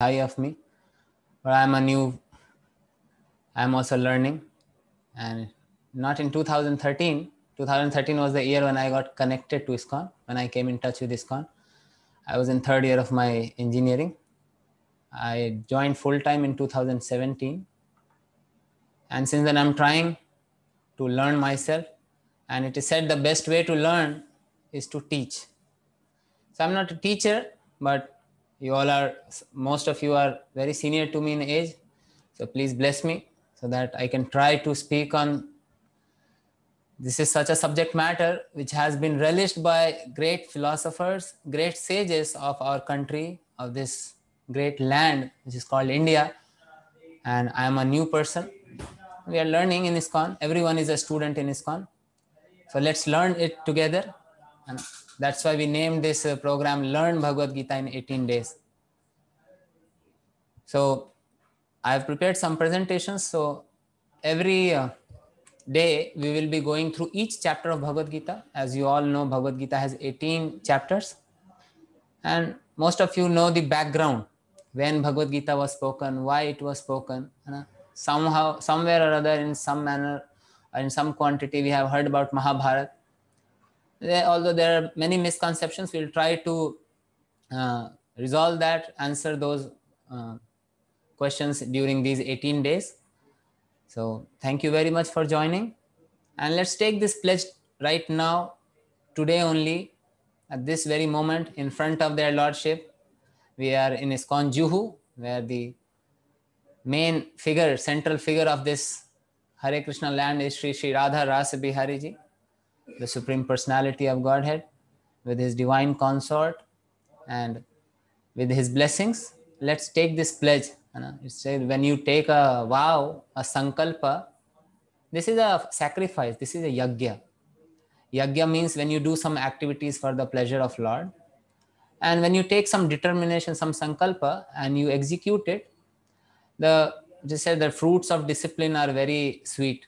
high of me, but I'm a new, I'm also learning. And not in 2013, 2013 was the year when I got connected to ISKCON, when I came in touch with ISKCON. I was in third year of my engineering. I joined full time in 2017. And since then, I'm trying to learn myself. And it is said the best way to learn is to teach. So I'm not a teacher, but you all are most of you are very senior to me in age so please bless me so that i can try to speak on this is such a subject matter which has been relished by great philosophers great sages of our country of this great land which is called india and i am a new person we are learning in iskon everyone is a student in iskon so let's learn it together and that's why we named this uh, program Learn Bhagavad Gita in 18 days. So I have prepared some presentations. So every uh, day we will be going through each chapter of Bhagavad Gita. As you all know, Bhagavad Gita has 18 chapters. And most of you know the background when Bhagavad Gita was spoken, why it was spoken. somehow, somewhere or other, in some manner, or in some quantity, we have heard about Mahabharata although there are many misconceptions, we'll try to uh, resolve that, answer those uh, questions during these 18 days. So thank you very much for joining. And let's take this pledge right now, today only, at this very moment in front of their lordship. We are in Iskon Juhu, where the main figure, central figure of this Hare Krishna land is Sri Sri Radha Rasa Bihari ji the Supreme Personality of Godhead, with His divine consort, and with His blessings. Let's take this pledge. You say when you take a vow, a sankalpa, this is a sacrifice, this is a yagya. Yagya means when you do some activities for the pleasure of Lord. And when you take some determination, some sankalpa, and you execute it, the just said the fruits of discipline are very sweet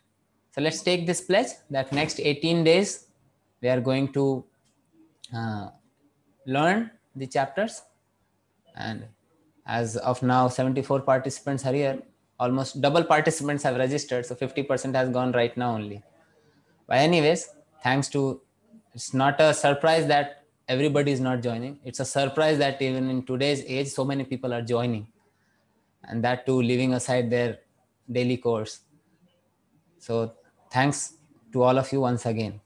so let's take this pledge that next 18 days, we are going to uh, learn the chapters. And as of now, 74 participants are here. Almost double participants have registered. So 50% has gone right now only. But anyways, thanks to, it's not a surprise that everybody is not joining. It's a surprise that even in today's age, so many people are joining. And that too, leaving aside their daily course. So Thanks to all of you once again.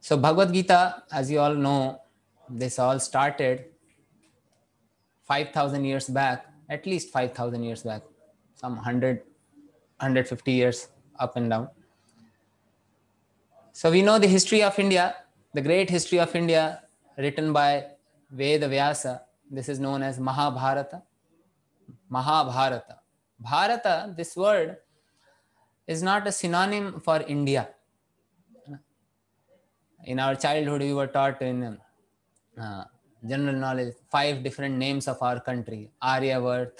So, Bhagavad Gita, as you all know, this all started 5,000 years back, at least 5,000 years back, some 100, 150 years up and down. So, we know the history of India, the great history of India, written by Veda Vyasa. This is known as Mahabharata. Mahabharata. Bharata, this word is not a synonym for India. In our childhood, we were taught in uh, general knowledge five different names of our country Aryavart,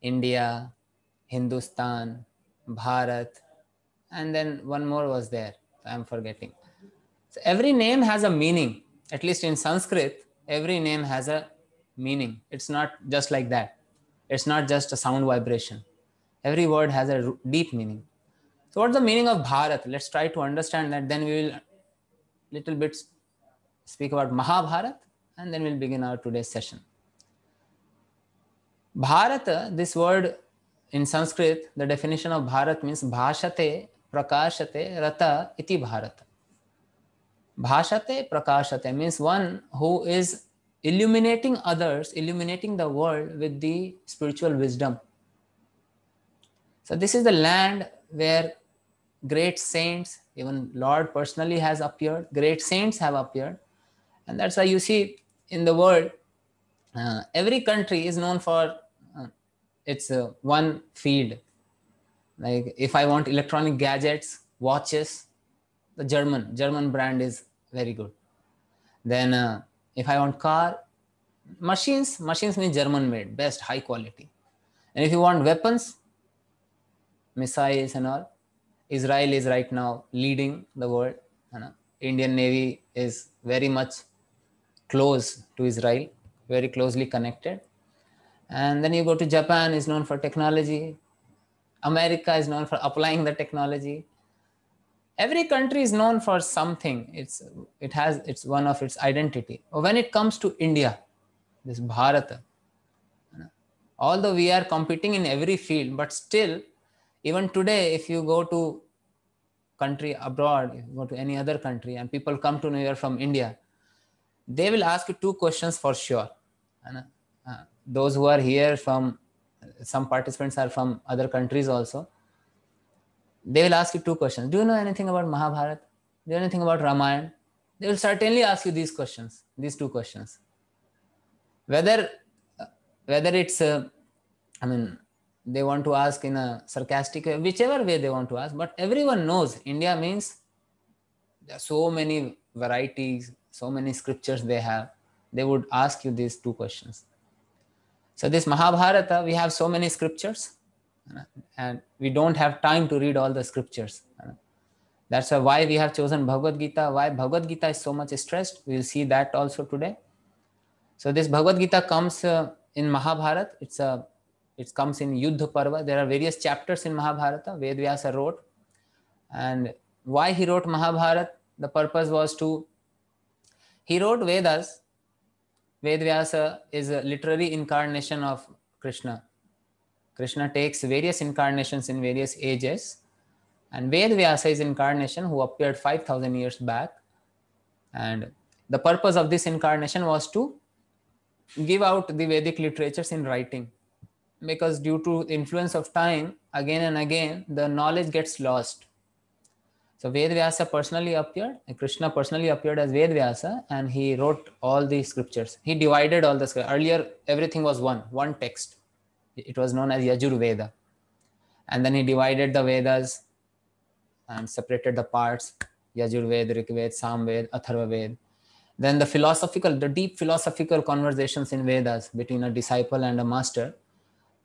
India, Hindustan, Bharat, and then one more was there. I'm forgetting. So every name has a meaning, at least in Sanskrit, every name has a meaning. It's not just like that, it's not just a sound vibration every word has a deep meaning so what's the meaning of bharat let's try to understand that then we will little bit speak about mahabharat and then we'll begin our today's session bharat this word in sanskrit the definition of bharat means bhashate prakashate rata iti bharat bhashate prakashate means one who is illuminating others illuminating the world with the spiritual wisdom So this is the land where great saints, even Lord personally has appeared, great saints have appeared. And that's why you see in the world, uh, every country is known for uh, its uh, one field. Like if I want electronic gadgets, watches, the German, German brand is very good. Then uh, if I want car, machines, machines mean German made, best, high quality. And if you want weapons, missiles and all. Israel is right now leading the world. You know? Indian Navy is very much close to Israel, very closely connected. And then you go to Japan is known for technology. America is known for applying the technology. Every country is known for something. It's it has it's one of its identity. When it comes to India, this Bharata, although we are competing in every field, but still even today if you go to country abroad you go to any other country and people come to new york from india they will ask you two questions for sure and uh, those who are here from some participants are from other countries also they will ask you two questions do you know anything about mahabharat do you know anything about ramayana they will certainly ask you these questions these two questions whether uh, whether it's uh, i mean they want to ask in a sarcastic way, whichever way they want to ask. But everyone knows India means there are so many varieties, so many scriptures they have. They would ask you these two questions. So this Mahabharata, we have so many scriptures, and we don't have time to read all the scriptures. That's why we have chosen Bhagavad Gita. Why Bhagavad Gita is so much stressed? We will see that also today. So this Bhagavad Gita comes uh, in Mahabharata. It's a it comes in Yuddha Parva. There are various chapters in Mahabharata, Vedvyasa wrote. And why he wrote Mahabharata? The purpose was to, he wrote Vedas. Vedvyasa is a literary incarnation of Krishna. Krishna takes various incarnations in various ages. And Vedvyasa is incarnation who appeared 5,000 years back. And the purpose of this incarnation was to give out the Vedic literatures in writing because due to influence of time again and again the knowledge gets lost so vedvyasa personally appeared krishna personally appeared as vedvyasa and he wrote all the scriptures he divided all the scriptures earlier everything was one one text it was known as yajurveda and then he divided the vedas and separated the parts yajurveda rigveda samveda atharvaveda then the philosophical the deep philosophical conversations in vedas between a disciple and a master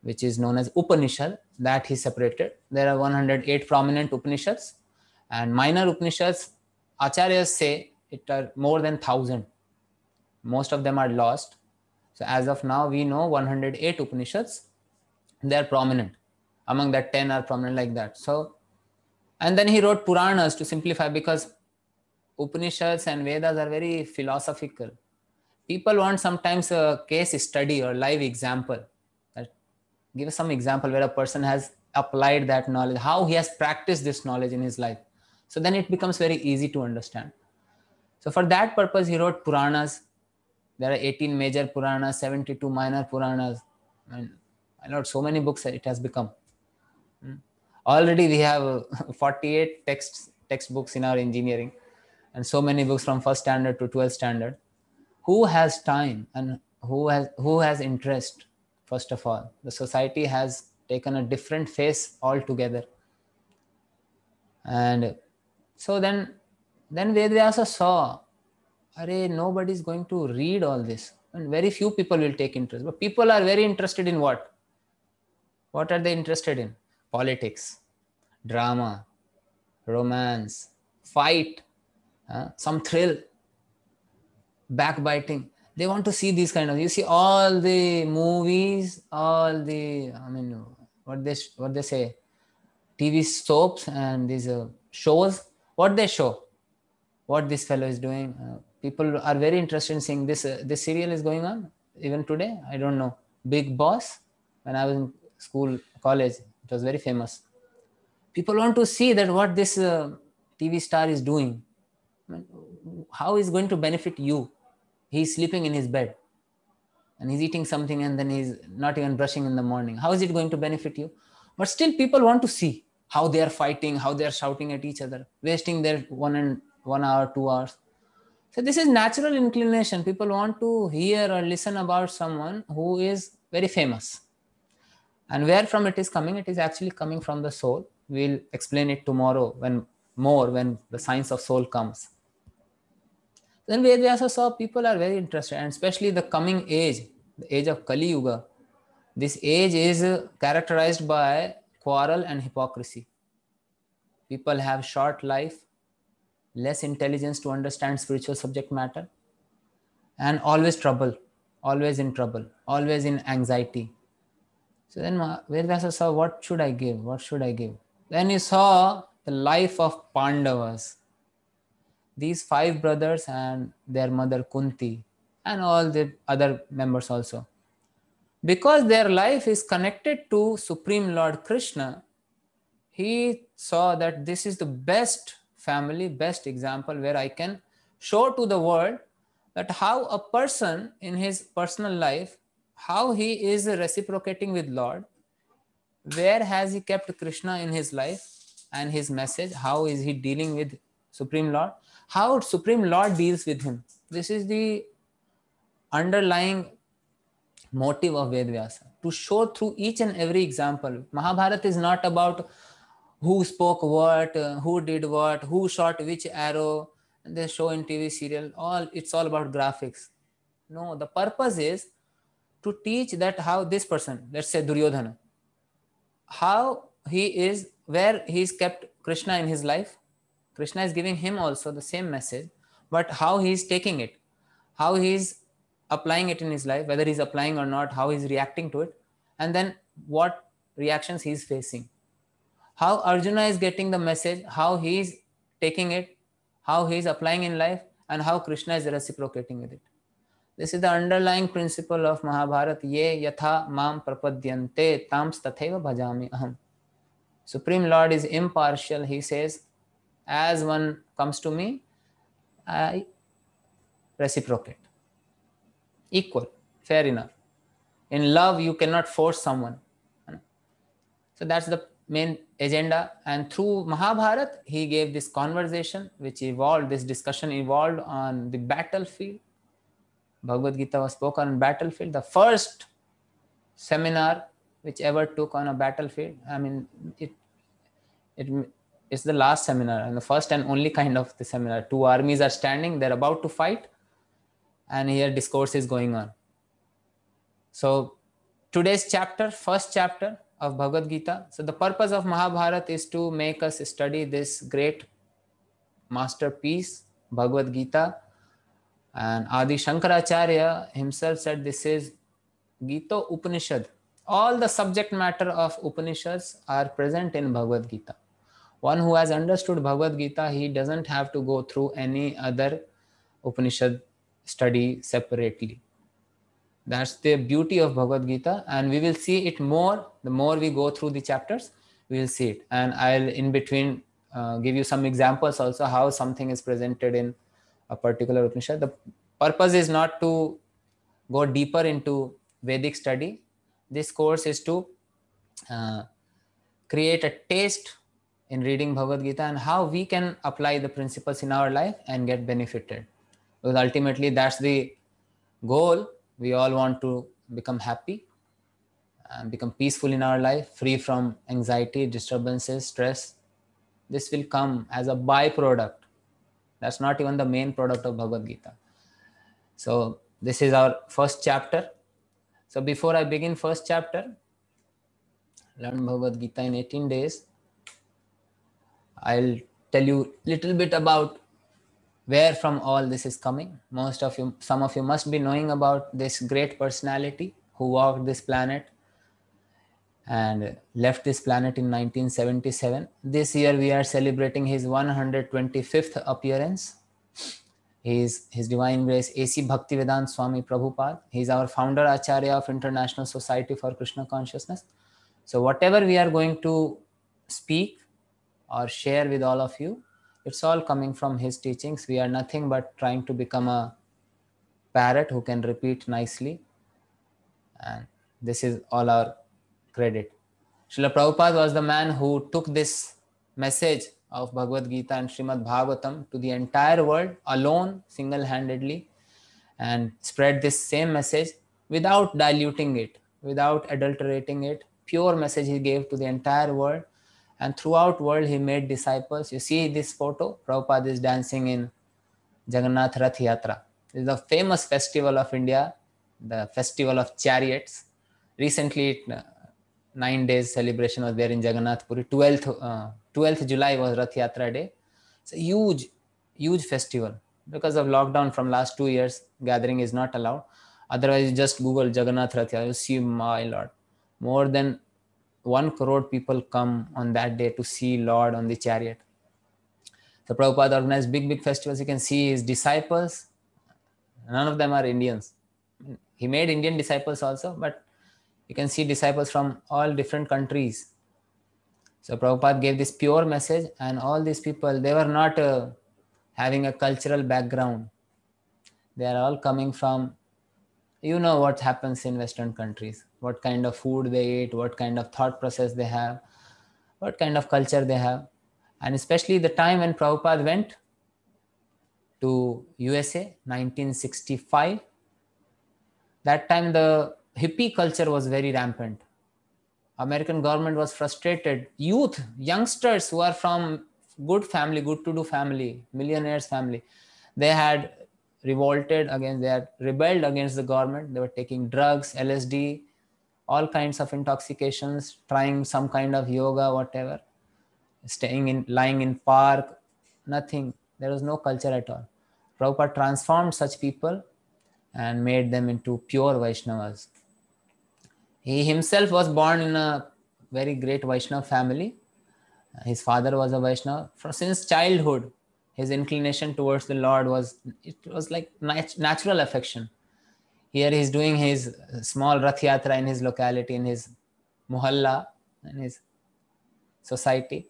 which is known as Upanishad, that he separated. There are 108 prominent Upanishads and minor Upanishads, Acharyas say it are more than 1000. Most of them are lost. So as of now, we know 108 Upanishads. They are prominent. Among that, 10 are prominent like that. So, and then he wrote Puranas to simplify because Upanishads and Vedas are very philosophical. People want sometimes a case study or live example give us some example where a person has applied that knowledge, how he has practiced this knowledge in his life. So then it becomes very easy to understand. So for that purpose, he wrote Puranas. There are 18 major Puranas, 72 minor Puranas. And I know so many books it has become. Hmm. Already we have 48 texts, textbooks in our engineering and so many books from first standard to 12th standard. Who has time and who has who has interest first of all. The society has taken a different face altogether. And so then, then Vedvyasa saw, Are is going to read all this. And very few people will take interest. But people are very interested in what? What are they interested in? Politics, drama, romance, fight, uh, some thrill, backbiting they want to see these kind of you see all the movies all the i mean what they what they say tv soaps and these uh, shows what they show what this fellow is doing uh, people are very interested in seeing this uh, this serial is going on even today i don't know big boss when i was in school college it was very famous people want to see that what this uh, tv star is doing I mean, how is going to benefit you he's sleeping in his bed and he's eating something and then he's not even brushing in the morning how is it going to benefit you but still people want to see how they are fighting how they are shouting at each other wasting their one and one hour two hours so this is natural inclination people want to hear or listen about someone who is very famous and where from it is coming it is actually coming from the soul we'll explain it tomorrow when more when the science of soul comes then Vedvyasa saw people are very interested, and especially the coming age, the age of Kali Yuga. This age is uh, characterized by quarrel and hypocrisy. People have short life, less intelligence to understand spiritual subject matter, and always trouble, always in trouble, always in anxiety. So then Vedvyasa saw, what should I give? What should I give? Then he saw the life of Pandavas these five brothers and their mother Kunti and all the other members also. Because their life is connected to Supreme Lord Krishna, he saw that this is the best family, best example where I can show to the world that how a person in his personal life, how he is reciprocating with Lord, where has he kept Krishna in his life and his message, how is he dealing with Supreme Lord, how Supreme Lord deals with him. This is the underlying motive of Vedvyasa to show through each and every example. Mahabharata is not about who spoke what, uh, who did what, who shot which arrow. They show in TV serial. All it's all about graphics. No, the purpose is to teach that how this person, let's say Duryodhana, how he is, where he's kept Krishna in his life, Krishna is giving him also the same message, but how he is taking it, how he is applying it in his life, whether he's applying or not, how he's reacting to it, and then what reactions he's facing. How Arjuna is getting the message, how he's taking it, how he's applying in life, and how Krishna is reciprocating with it. This is the underlying principle of Mahabharata. Ye yatha mam prapadyante tams tatheva bhajami aham. Supreme Lord is impartial. He says, as one comes to me, I reciprocate. Equal, fair enough. In love, you cannot force someone. So that's the main agenda. And through Mahabharata, he gave this conversation, which evolved, this discussion evolved on the battlefield. Bhagavad Gita was spoken on battlefield. The first seminar which ever took on a battlefield. I mean, it it it's the last seminar and the first and only kind of the seminar two armies are standing they're about to fight and here discourse is going on so today's chapter first chapter of bhagavad gita so the purpose of mahabharat is to make us study this great masterpiece bhagavad gita and adi shankaracharya himself said this is gita upanishad all the subject matter of upanishads are present in bhagavad gita one who has understood bhagavad gita he doesn't have to go through any other upanishad study separately that's the beauty of bhagavad gita and we will see it more the more we go through the chapters we will see it and i'll in between uh, give you some examples also how something is presented in a particular upanishad the purpose is not to go deeper into vedic study this course is to uh, create a taste in reading Bhagavad Gita and how we can apply the principles in our life and get benefited. Because ultimately, that's the goal. We all want to become happy and become peaceful in our life, free from anxiety, disturbances, stress. This will come as a byproduct. That's not even the main product of Bhagavad Gita. So, this is our first chapter. So, before I begin first chapter, learn Bhagavad Gita in 18 days I'll tell you little bit about where from all this is coming. Most of you, some of you must be knowing about this great personality who walked this planet and left this planet in 1977. This year we are celebrating his 125th appearance. He is His Divine Grace A.C. Bhaktivedanta Swami Prabhupada. He is our founder Acharya of International Society for Krishna Consciousness. So whatever we are going to speak or share with all of you. It's all coming from his teachings. We are nothing but trying to become a parrot who can repeat nicely. And this is all our credit. Srila Prabhupada was the man who took this message of Bhagavad Gita and Srimad Bhagavatam to the entire world alone, single handedly, and spread this same message without diluting it, without adulterating it. Pure message he gave to the entire world and throughout world, he made disciples. You see this photo, Prabhupada is dancing in Jagannath Rath Yatra. This is a famous festival of India, the festival of chariots. Recently, uh, nine days celebration was there in Jagannath Puri. 12th, uh, 12th July was Rath Yatra day. It's a huge, huge festival. Because of lockdown from last two years, gathering is not allowed. Otherwise, just Google Jagannath Rath Yatra, you see my lord, more than 1 crore people come on that day to see Lord on the chariot. The Prabhupada organized big, big festivals. You can see his disciples. None of them are Indians. He made Indian disciples also, but you can see disciples from all different countries. So Prabhupada gave this pure message, and all these people, they were not uh, having a cultural background. They are all coming from, you know what happens in Western countries what kind of food they eat, what kind of thought process they have, what kind of culture they have. And especially the time when Prabhupada went to USA, 1965, that time the hippie culture was very rampant. American government was frustrated. Youth, youngsters who are from good family, good to do family, millionaires family, they had revolted against, they had rebelled against the government. They were taking drugs, LSD, all kinds of intoxications, trying some kind of yoga, whatever, staying in, lying in park, nothing. There was no culture at all. Prabhupada transformed such people and made them into pure Vaishnavas. He himself was born in a very great Vaishnava family. His father was a Vaishnava. From, since childhood, his inclination towards the Lord was, it was like nat- natural affection here he's doing his small rathyatra in his locality, in his muhalla, in his society.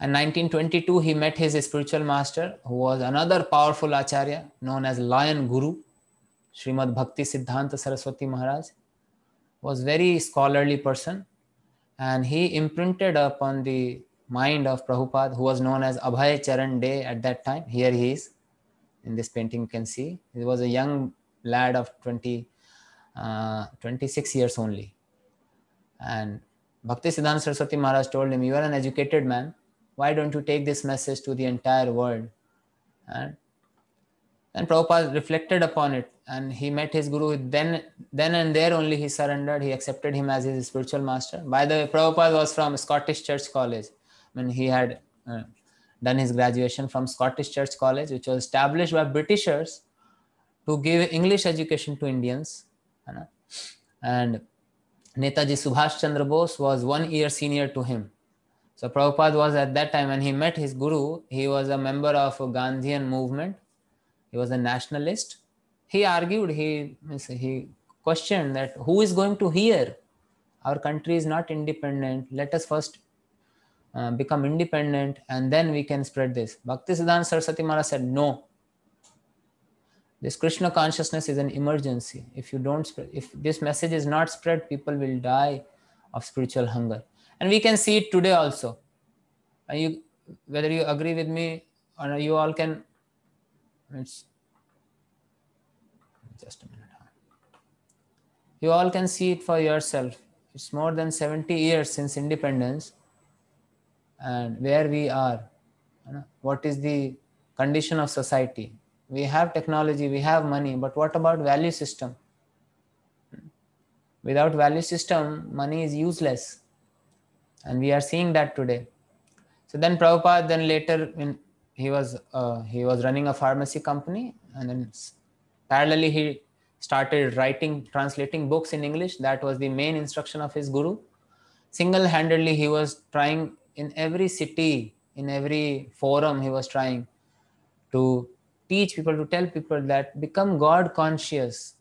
In 1922, he met his spiritual master, who was another powerful acharya known as Lion Guru, Srimad Bhakti Siddhanta Saraswati Maharaj, was very scholarly person, and he imprinted upon the mind of Prabhupada, who was known as Abhay Charan Day at that time. Here he is. In this painting, you can see he was a young lad of 20, uh, 26 years only. And Bhakti Siddhanta Saraswati Maharaj told him, You are an educated man. Why don't you take this message to the entire world? And then Prabhupada reflected upon it and he met his guru. Then, then and there only he surrendered. He accepted him as his spiritual master. By the way, Prabhupada was from Scottish Church College. I mean, he had uh, done his graduation from Scottish Church College, which was established by Britishers to give English education to Indians. And Netaji Subhash Chandra Bose was one year senior to him. So Prabhupada was at that time when he met his guru, he was a member of a Gandhian movement. He was a nationalist. He argued, he, he questioned that who is going to hear? Our country is not independent. Let us first uh, become independent and then we can spread this. Bhakti Siddhanta Saraswati said, no, this krishna consciousness is an emergency if you don't if this message is not spread people will die of spiritual hunger and we can see it today also and you whether you agree with me or you all can it's just a minute you all can see it for yourself it's more than 70 years since independence and where we are what is the condition of society we have technology we have money but what about value system without value system money is useless and we are seeing that today so then Prabhupada then later in, he was uh, he was running a pharmacy company and then parallelly he started writing translating books in english that was the main instruction of his guru single-handedly he was trying in every city in every forum he was trying to teach people, to tell people that become God conscious.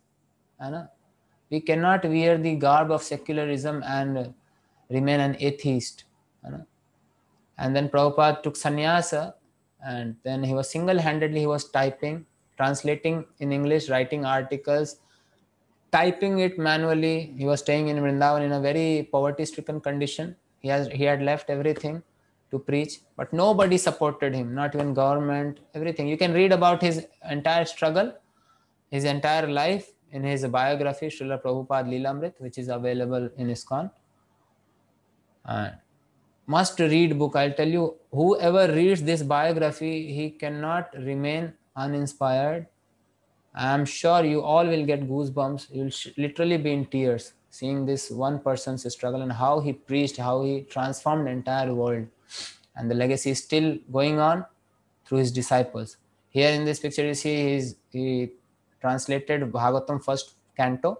We cannot wear the garb of secularism and remain an atheist. And then Prabhupada took sannyasa and then he was single-handedly he was typing, translating in English, writing articles, typing it manually. He was staying in Vrindavan in a very poverty-stricken condition. He has he had left everything to preach but nobody supported him not even government everything you can read about his entire struggle his entire life in his biography Srila Prabhupada Lilamrit which is available in ISKCON must read book I'll tell you whoever reads this biography he cannot remain uninspired I'm sure you all will get goosebumps you'll sh- literally be in tears seeing this one person's struggle and how he preached how he transformed entire world and the legacy is still going on through his disciples here in this picture you see he's, he translated bhagavatam first canto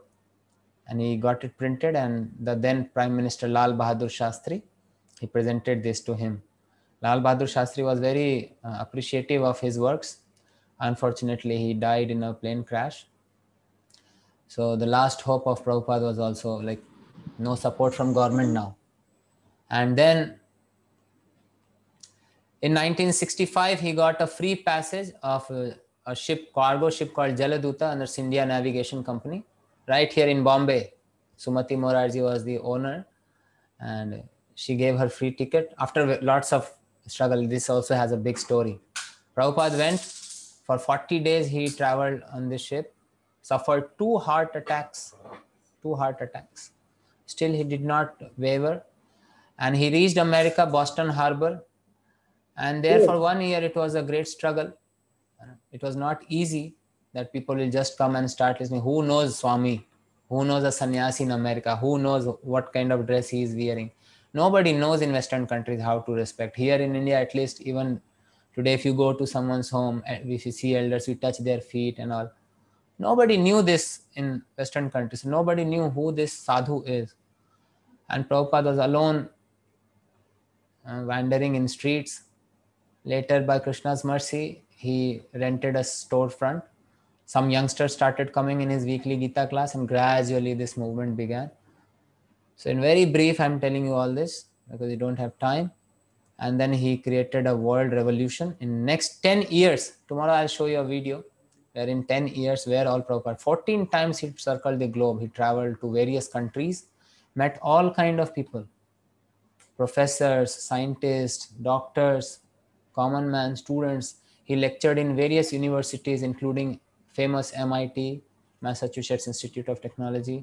and he got it printed and the then prime minister lal bahadur shastri he presented this to him lal bahadur shastri was very uh, appreciative of his works unfortunately he died in a plane crash so the last hope of prabhupada was also like no support from government now and then in 1965, he got a free passage of a, uh, a ship, cargo ship called Jaladuta under Sindhya Navigation Company, right here in Bombay. Sumati Morarji was the owner, and she gave her free ticket after lots of struggle. This also has a big story. Prabhupada went for 40 days, he traveled on this ship, suffered two heart attacks, two heart attacks. Still, he did not waver, and he reached America, Boston Harbor, and there hmm. for one year it was a great struggle uh, it was not easy that people will just come and start listening who knows swami who knows a sannyasi in america who knows what kind of dress he is wearing nobody knows in western countries how to respect here in india at least even today if you go to someone's home and uh, if you see elders you touch their feet and all nobody knew this in western countries nobody knew who this sadhu is and prabhupada was alone uh, wandering in streets Later, by Krishna's mercy, he rented a storefront. Some youngsters started coming in his weekly Gita class, and gradually this movement began. So, in very brief, I'm telling you all this because you don't have time. And then he created a world revolution in next 10 years. Tomorrow I'll show you a video where in 10 years where all proper 14 times he circled the globe. He traveled to various countries, met all kind of people, professors, scientists, doctors, common man students. He lectured in various universities, including famous MIT, Massachusetts Institute of Technology.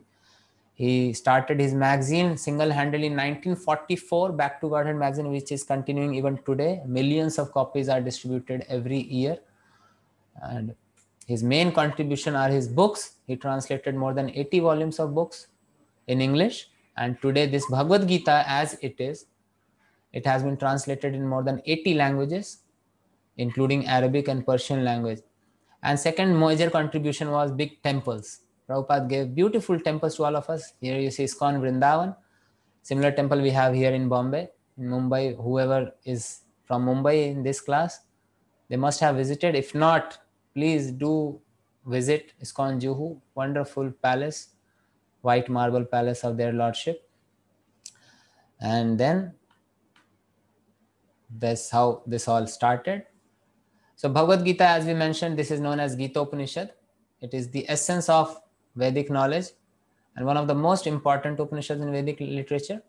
He started his magazine single-handedly in 1944, Back to Garden magazine, which is continuing even today. Millions of copies are distributed every year. And his main contribution are his books. He translated more than 80 volumes of books in English. And today this Bhagavad Gita as it is it has been translated in more than 80 languages, including Arabic and Persian language. And second major contribution was big temples. Prabhupada gave beautiful temples to all of us. Here you see Skon Vrindavan. Similar temple we have here in Bombay, in Mumbai. Whoever is from Mumbai in this class, they must have visited. If not, please do visit Skon Juhu, wonderful palace, white marble palace of their lordship. And then that's how this all started. So Bhagavad Gita, as we mentioned, this is known as Gita Upanishad. It is the essence of Vedic knowledge and one of the most important Upanishads in Vedic literature.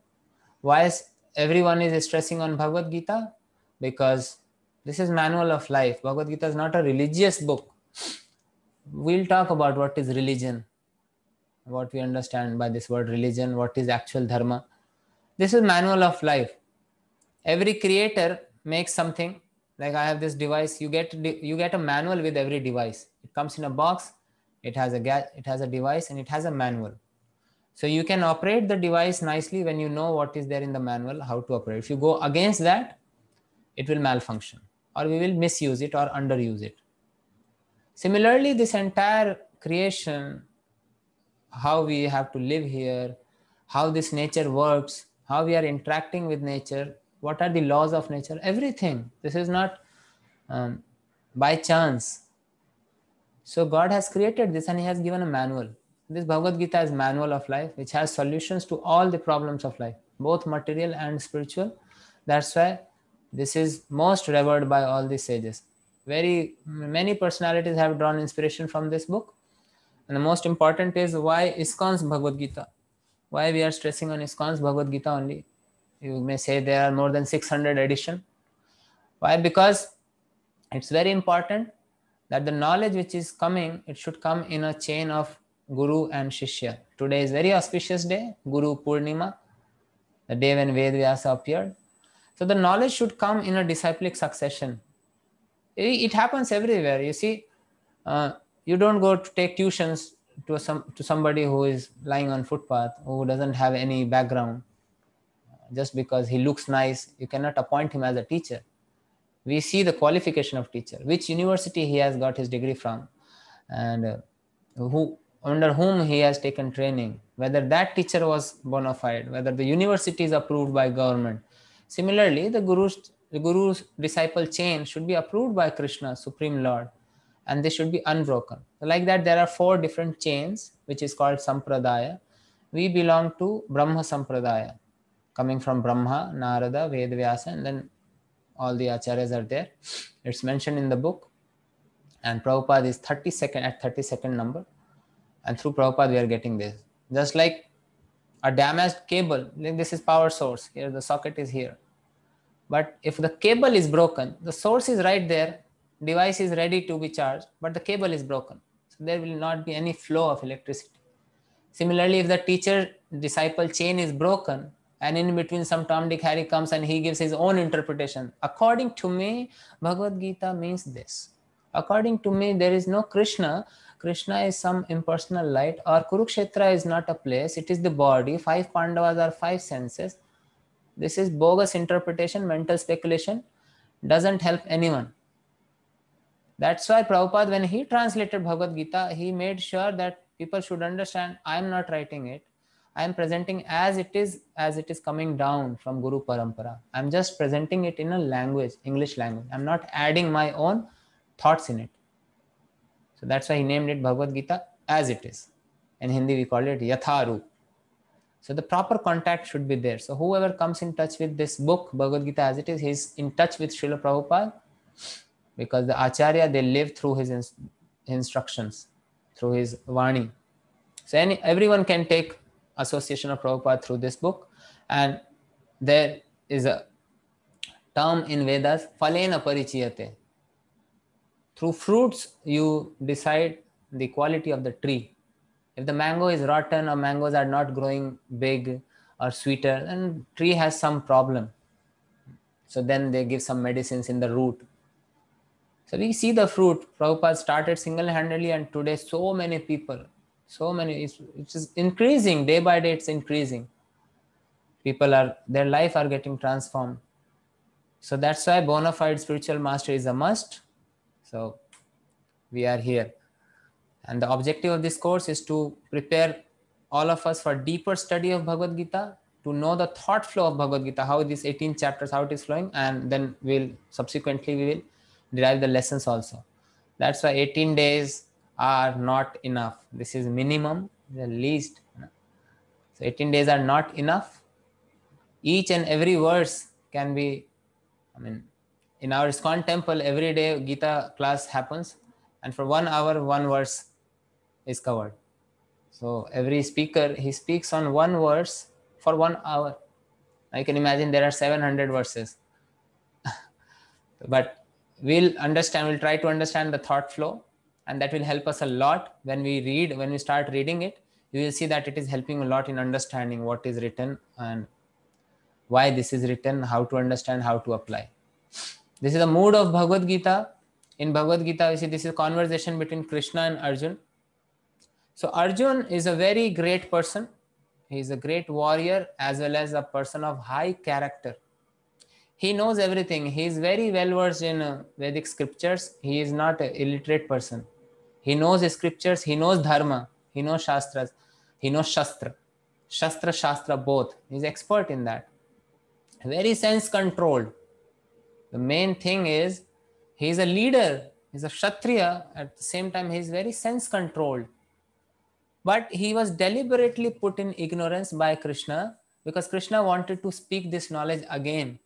Why is everyone is stressing on Bhagavad Gita? Because this is manual of life. Bhagavad Gita is not a religious book. We'll talk about what is religion, what we understand by this word religion, what is actual dharma. This is manual of life every creator makes something like i have this device you get you get a manual with every device it comes in a box it has a gas it has a device and it has a manual so you can operate the device nicely when you know what is there in the manual how to operate if you go against that it will malfunction or we will misuse it or underuse it similarly this entire creation how we have to live here how this nature works how we are interacting with nature what are the laws of nature everything this is not um, by chance so god has created this and he has given a manual this bhagavad gita is manual of life which has solutions to all the problems of life both material and spiritual that's why this is most revered by all the sages very many personalities have drawn inspiration from this book and the most important is why iskon's bhagavad gita why we are stressing on iskon's bhagavad gita only you may say there are more than 600 edition why because it's very important that the knowledge which is coming it should come in a chain of guru and shishya today is very auspicious day guru purnima the day when vedvyasa appeared so the knowledge should come in a disciplic succession it, happens everywhere you see uh, you don't go to take tuitions to some to somebody who is lying on footpath who doesn't have any background just because he looks nice you cannot appoint him as a teacher we see the qualification of teacher which university he has got his degree from and uh, who under whom he has taken training whether that teacher was bona fide whether the university is approved by government similarly the guru's the guru's disciple chain should be approved by krishna supreme lord and they should be unbroken like that there are four different chains which is called sampradaya we belong to brahma sampradaya coming from Brahma, Narada, Vedvyasa, and then all the acharyas are there. It's mentioned in the book. And Prabhupada is 32nd at 32nd number. And through Prabhupada, we are getting this. Just like a damaged cable, like this is power source. Here the socket is here. But if the cable is broken, the source is right there, device is ready to be charged, but the cable is broken. So there will not be any flow of electricity. Similarly, if the teacher disciple chain is broken, and in between some Tom Dick Harry comes and he gives his own interpretation. According to me, Bhagavad Gita means this. According to me, there is no Krishna. Krishna is some impersonal light, or Kurukshetra is not a place, it is the body. Five Pandavas are five senses. This is bogus interpretation, mental speculation, doesn't help anyone. That's why Prabhupada, when he translated Bhagavad Gita, he made sure that people should understand I am not writing it I am presenting as it is, as it is coming down from Guru Parampara. I'm just presenting it in a language, English language. I'm not adding my own thoughts in it. So that's why he named it Bhagavad Gita as it is. In Hindi, we call it Yatharu. So the proper contact should be there. So whoever comes in touch with this book, Bhagavad Gita as it is, he's in touch with Srila Prabhupada because the Acharya, they live through his instructions, through his Vani. So any, everyone can take Association of Prabhupada through this book. And there is a term in Vedas, Phalena Parichiyate. Through fruits, you decide the quality of the tree. If the mango is rotten or mangoes are not growing big or sweeter, then tree has some problem. So then they give some medicines in the root. So we see the fruit. Prabhupada started single-handedly and today so many people so many it's, it's increasing day by day it's increasing people are their life are getting transformed so that's why bona fide spiritual master is a must so we are here and the objective of this course is to prepare all of us for deeper study of bhagavad gita to know the thought flow of bhagavad gita how these 18 chapters how it is flowing and then we'll subsequently we will derive the lessons also that's why 18 days are not enough. This is minimum, the least. So 18 days are not enough. Each and every verse can be, I mean, in our ISKCON temple, every day Gita class happens. And for one hour, one verse is covered. So every speaker, he speaks on one verse for one hour. I can imagine there are 700 verses. but we'll understand, we'll try to understand the thought flow and that will help us a lot when we read when we start reading it you will see that it is helping a lot in understanding what is written and why this is written how to understand how to apply this is the mood of bhagavad gita in bhagavad gita we see this is conversation between krishna and arjun so arjun is a very great person he is a great warrior as well as a person of high character he knows everything he is very well versed in uh, vedic scriptures he is not an illiterate person he knows scriptures, he knows dharma, he knows shastras, he knows shastra, shastra, shastra both. He's expert in that. Very sense controlled. The main thing is he's a leader, he's a kshatriya, at the same time, he's very sense controlled. But he was deliberately put in ignorance by Krishna because Krishna wanted to speak this knowledge again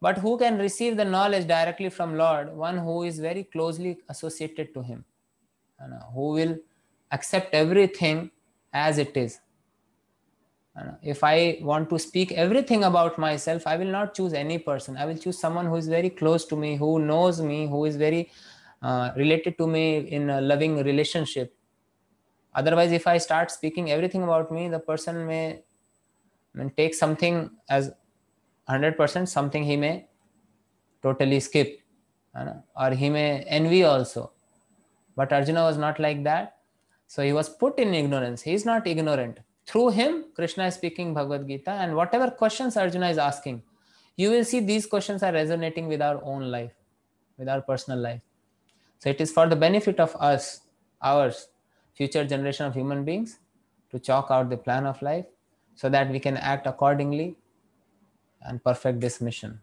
but who can receive the knowledge directly from Lord? One who is very closely associated to Him, and who will accept everything as it is. And if I want to speak everything about myself, I will not choose any person. I will choose someone who is very close to me, who knows me, who is very uh, related to me in a loving relationship. Otherwise, if I start speaking everything about me, the person may, may take something as 100% something he may totally skip you or he may envy also but arjuna was not like that so he was put in ignorance he is not ignorant through him krishna is speaking bhagavad gita and whatever questions arjuna is asking you will see these questions are resonating with our own life with our personal life so it is for the benefit of us ours future generation of human beings to chalk out the plan of life so that we can act accordingly and perfect this mission.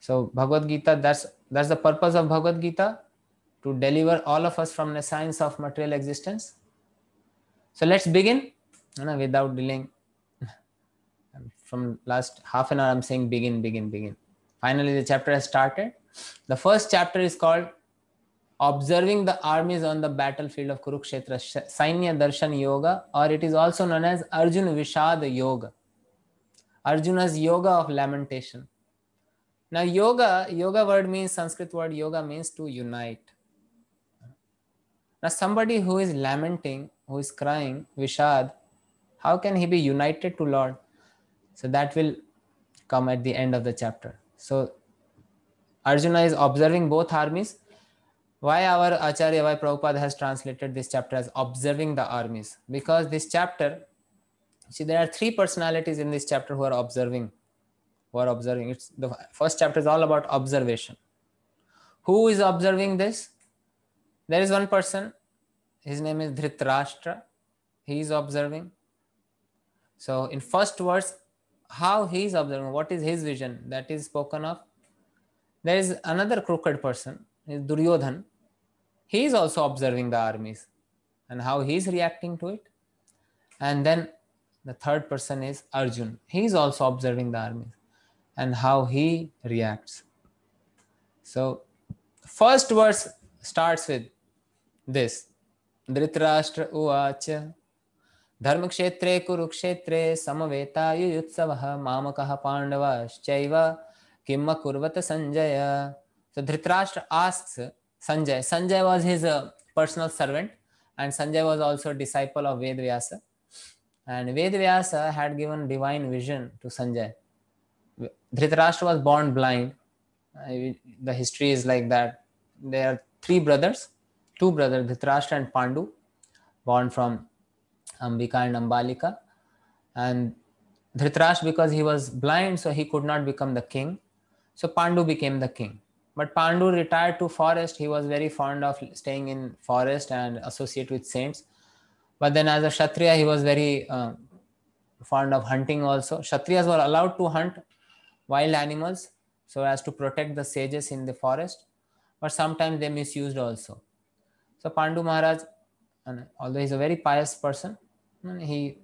So Bhagavad Gita, that's that's the purpose of Bhagavad Gita, to deliver all of us from the science of material existence. So let's begin you know, without delaying. From last half an hour, I'm saying begin, begin, begin. Finally, the chapter has started. The first chapter is called Observing the Armies on the Battlefield of Kurukshetra, Sainya Darshan Yoga, or it is also known as Arjun Vishad Yoga. Arjuna's Yoga of Lamentation. Now, yoga, yoga word means Sanskrit word yoga means to unite. Now, somebody who is lamenting, who is crying, Vishad, how can he be united to Lord? So that will come at the end of the chapter. So Arjuna is observing both armies. Why our Acharya, why Prabhupada has translated this chapter as observing the armies? Because this chapter see there are three personalities in this chapter who are observing who are observing it's the first chapter is all about observation who is observing this there is one person his name is dhritarashtra he is observing so in first verse how he is observing what is his vision that is spoken of there is another crooked person duryodhan he is also observing the armies and how he is reacting to it and then the third person is Arjuna. He is also observing the army, and how he reacts. So, first verse starts with this Dhritarashtra उवाच धर्मक्षेत्रे कुरुक्षेत्रे समवेतायुयुत्सवः मामकः पाण्डवाश्चैव किम् अकुर्वत Sanjaya So Dhritarashtra asks Sanjay. Sanjay was his uh, personal servant, and Sanjay was also a disciple of Vedvyasa. And Vedvyasa had given divine vision to Sanjay. Dhritarashtra was born blind. The history is like that. There are three brothers, two brothers, Dhritarashtra and Pandu, born from Ambika and Ambalika. And Dhritarashtra, because he was blind, so he could not become the king. So Pandu became the king. But Pandu retired to forest. He was very fond of staying in forest and associate with saints. But then, as a Kshatriya, he was very uh, fond of hunting also. Kshatriyas were allowed to hunt wild animals so as to protect the sages in the forest, but sometimes they misused also. So, Pandu Maharaj, although he's a very pious person, he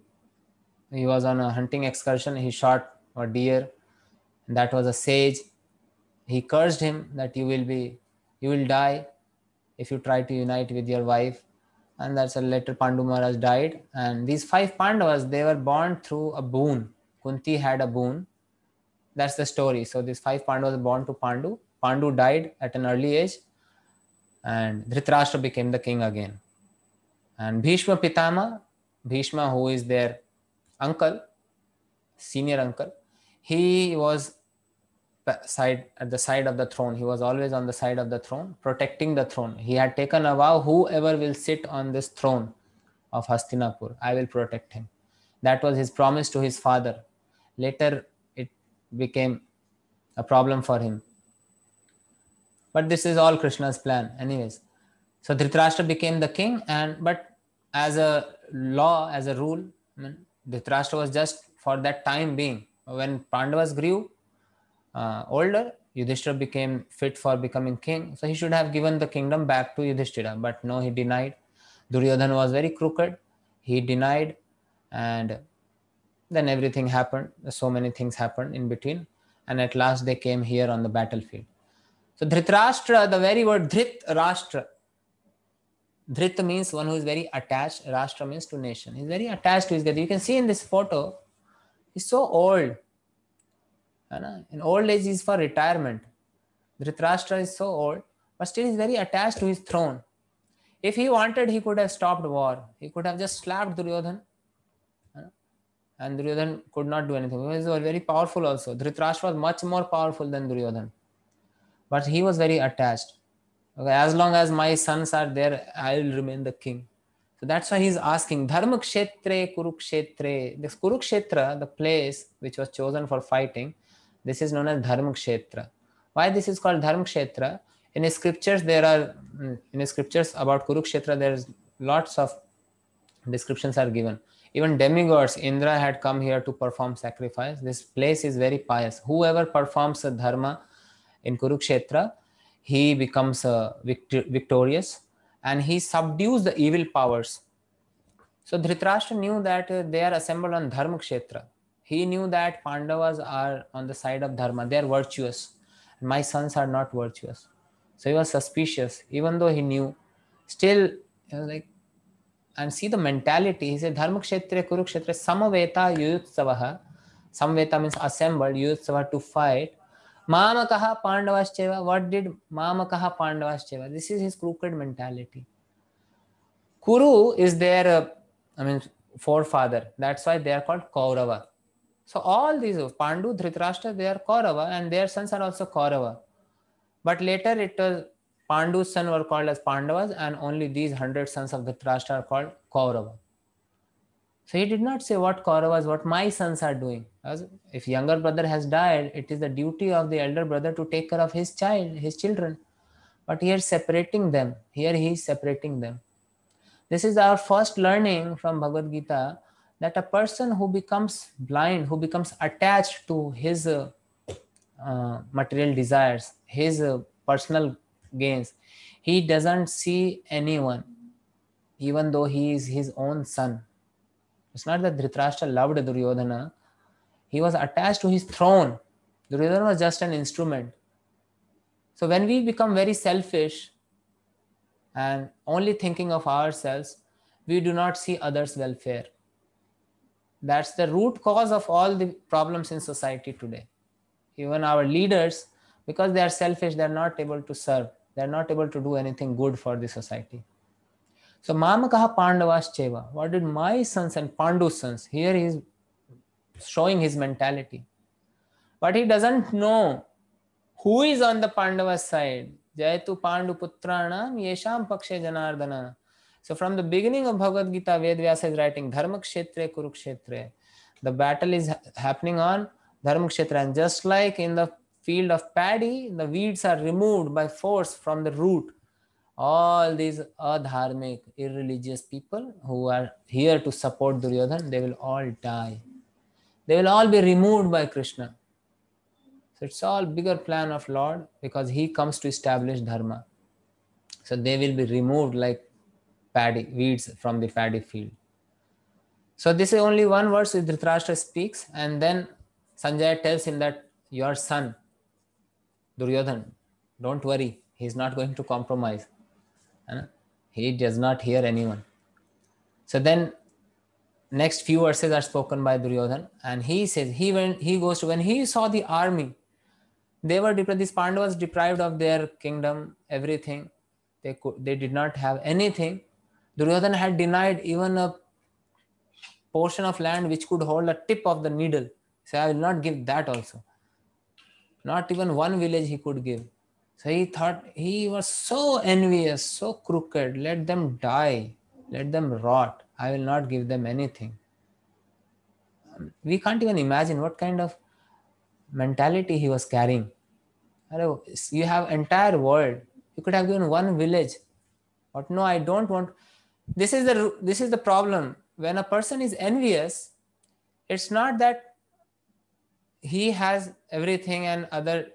he was on a hunting excursion. He shot a deer. and That was a sage. He cursed him that you will be, you will die if you try to unite with your wife and that's a later Pandu Maharaj died. And these five Pandavas, they were born through a boon. Kunti had a boon. That's the story. So these five Pandavas were born to Pandu. Pandu died at an early age, and Dhritarashtra became the king again. And Bhishma Pitama, Bhishma, who is their uncle, senior uncle, he was side at the side of the throne he was always on the side of the throne protecting the throne he had taken a vow whoever will sit on this throne of hastinapur i will protect him that was his promise to his father later it became a problem for him but this is all krishna's plan anyways so dhritarashtra became the king and but as a law as a rule I mean, dhritarashtra was just for that time being when pandavas grew uh, older, Yudhishthira became fit for becoming king. So he should have given the kingdom back to Yudhishthira, but no, he denied. Duryodhan was very crooked. He denied, and then everything happened. So many things happened in between, and at last they came here on the battlefield. So Dhritarashtra, the very word Dhrit Rashtra. Dhrit means one who is very attached. Rashtra means to nation. He's very attached to his country. You can see in this photo, he's so old. And old age is for retirement. Dhritarashtra is so old, but still is very attached to his throne. If he wanted, he could have stopped war. He could have just slapped Duryodhan. And Duryodhan could not do anything. He was very powerful also. Dhritarashtra was much more powerful than Duryodhan. But he was very attached. Okay, as long as my sons are there, I will remain the king. So that's why he's asking Dharma Kshetre, Kurukshetre. This Kurukshetra, the place which was chosen for fighting, this is known as Dharmakshetra. Why this is called Dharmakshetra? In scriptures, there are mm, in scriptures about Kurukshetra, there's lots of descriptions are given. Even demigods, Indra had come here to perform sacrifice. This place is very pious. Whoever performs a dharma in Kurukshetra, he becomes uh, victor- victorious and he subdues the evil powers. So Dhritarashtra knew that uh, they are assembled on Dharmakshetra he knew that pandavas are on the side of dharma they are virtuous my sons are not virtuous so he was suspicious even though he knew still he was like and see the mentality he said dharma kshetra kurukshetra samaveta yuyutsavaha samveta means assembled yuyutsavaha to fight mamakah pandavascheva what did mamakah pandavascheva this is his crooked mentality kuru is their uh, i mean forefather that's why they are called kaurava so all these Pandu, Dhritarashtra, they are Kaurava and their sons are also Kaurava. But later it was Pandu's sons were called as Pandavas and only these hundred sons of Dhritarashtra are called Kaurava. So he did not say what Kauravas, what my sons are doing. As if younger brother has died, it is the duty of the elder brother to take care of his child, his children. But here separating them, here he is separating them. This is our first learning from Bhagavad Gita that a person who becomes blind, who becomes attached to his uh, uh, material desires, his uh, personal gains, he doesn't see anyone, even though he is his own son. It's not that Dhritarashtra loved Duryodhana, he was attached to his throne. Duryodhana was just an instrument. So when we become very selfish and only thinking of ourselves, we do not see others' welfare that's the root cause of all the problems in society today. Even our leaders, because they are selfish, they're not able to serve, they're not able to do anything good for the society. So, kaha Pandavas Cheva, what did my sons and Pandu's sons? Here he is showing his mentality. But he doesn't know who is on the Pandava side. Jaitu Pandu Putranam Yesham Pakshe Janardana. So from the beginning of Bhagavad Gita, Vedvyasa is writing Dharma Kshetre, Kurukshetre. The battle is happening on Dharma Kshetra. And just like in the field of paddy, the weeds are removed by force from the root. All these adharmic, irreligious people who are here to support Duryodhan, they will all die. They will all be removed by Krishna. So it's all bigger plan of Lord because he comes to establish Dharma. So they will be removed like paddy, weeds from the paddy field. So this is only one verse which Dhritarashtra speaks and then Sanjaya tells him that your son, Duryodhan, don't worry, he is not going to compromise. He does not hear anyone. So then next few verses are spoken by Duryodhan, and he says he went he goes to when he saw the army, they were deprived. These Pandavas deprived of their kingdom, everything. They could they did not have anything, Duryodhana had denied even a portion of land which could hold a tip of the needle. So I will not give that also. Not even one village he could give. So he thought he was so envious, so crooked. Let them die, let them rot. I will not give them anything. We can't even imagine what kind of mentality he was carrying. You have entire world. You could have given one village. But no, I don't want this is the this is the problem when a person is envious it's not that he has everything and other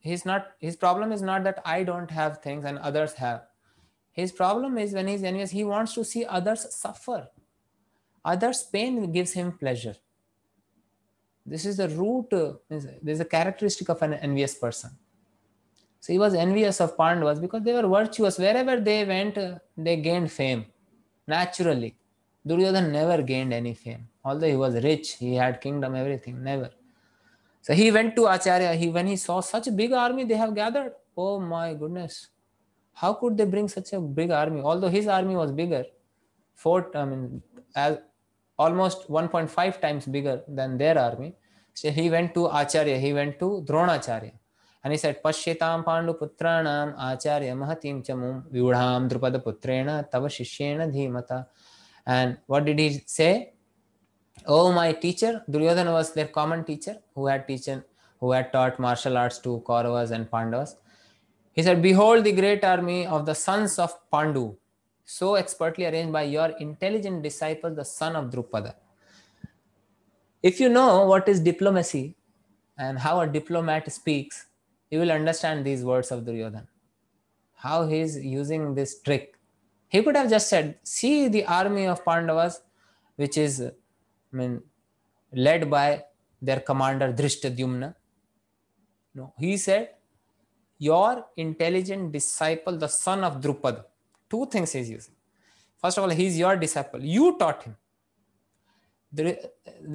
he's not his problem is not that i don't have things and others have his problem is when he's envious he wants to see others suffer others pain gives him pleasure this is the root this is a characteristic of an envious person so he was envious of Pandavas because they were virtuous. Wherever they went, uh, they gained fame naturally. Duryodhan never gained any fame. Although he was rich, he had kingdom, everything, never. So he went to Acharya. He, when he saw such a big army they have gathered, oh my goodness, how could they bring such a big army? Although his army was bigger, four, I mean, as, almost 1.5 times bigger than their army. So he went to Acharya, he went to Dronacharya and he said, Pandu Panduputranam Acharya Mahatim Chamum Vyudham Drupada Putrena Tava Shishyena Dhimata. And what did he say? Oh, my teacher, Duryodhana was their common teacher who had teacher, who had taught martial arts to Kauravas and Pandavas. He said, Behold the great army of the sons of Pandu, so expertly arranged by your intelligent disciple, the son of Drupada. If you know what is diplomacy and how a diplomat speaks, you will understand these words of Duryodhana. How he is using this trick. He could have just said, see the army of Pandavas, which is I mean, led by their commander Drishtadyumna. No, he said, your intelligent disciple, the son of Drupada. Two things he's using. First of all, he's your disciple. You taught him. This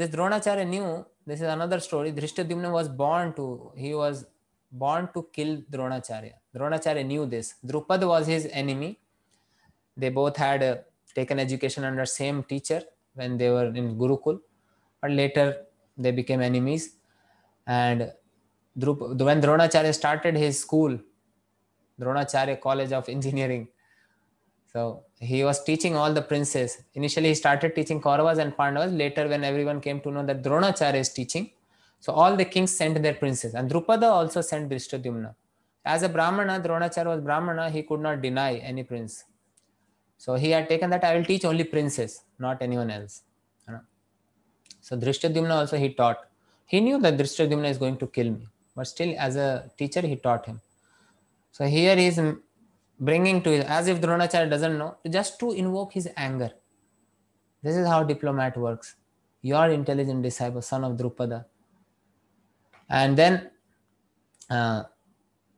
Dronacharya knew, this is another story, Drishtadyumna was born to, he was born to kill Dronacharya. Dronacharya knew this. Drupad was his enemy. They both had uh, taken education under same teacher when they were in Gurukul, but later they became enemies. And Drup- when Dronacharya started his school, Dronacharya College of Engineering, so he was teaching all the princes. Initially, he started teaching Kauravas and Pandavas. Later, when everyone came to know that Dronacharya is teaching, so all the kings sent their princes, and Drupada also sent Drishtadyumna. As a Brahmana, Dronacharya was Brahmana, he could not deny any prince. So he had taken that I will teach only princes, not anyone else. You know? So Drishtadyumna also he taught. He knew that Drishtadyumna is going to kill me, but still as a teacher he taught him. So here he is bringing to as if Dronacharya doesn't know, just to invoke his anger. This is how diplomat works. Your intelligent disciple, son of Drupada, and then uh,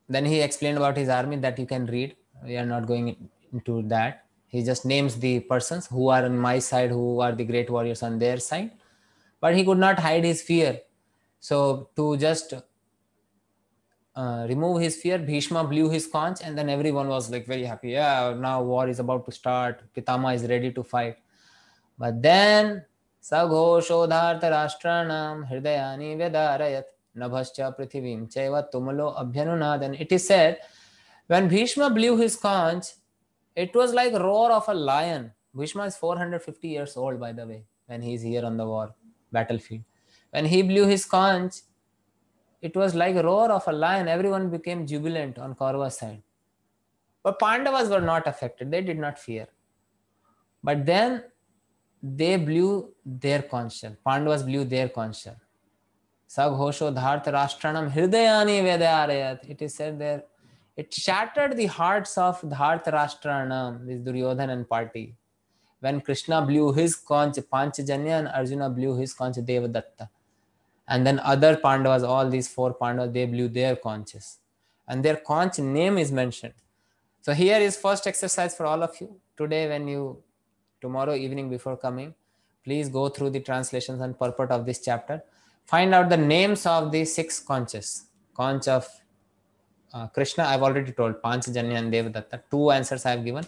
then he explained about his army that you can read we are not going into that he just names the persons who are on my side who are the great warriors on their side but he could not hide his fear so to just uh, remove his fear bhishma blew his conch and then everyone was like very happy yeah now war is about to start pitama is ready to fight but then सघोषोधार्थ राष्ट्राणाम hridayani vedarayat. Nabhascha Prithivim Chaiva Tumalo Abhyanunadan. It is said, when Bhishma blew his conch, it was like roar of a lion. Bhishma is 450 years old, by the way, when he is here on the war battlefield. When he blew his conch, it was like roar of a lion. Everyone became jubilant on Kaurava's side. But Pandavas were not affected. They did not fear. But then they blew their conch shell. Pandavas blew their conch shell. Saghoshodhart Rashtranam Hridayani Vedarayat. It is said there, it shattered the hearts of Dhart Rashtranam, this Duryodhan and party. When Krishna blew his conch Panchajanya and Arjuna blew his conch Devadatta. And then other Pandavas, all these four Pandavas, they blew their conches. And their conch name is mentioned. So here is first exercise for all of you. Today, when you tomorrow evening before coming, please go through the translations and purport of this chapter find out the names of the six conches. Conch of uh, Krishna, I've already told janya and Devadatta. Two answers I've given.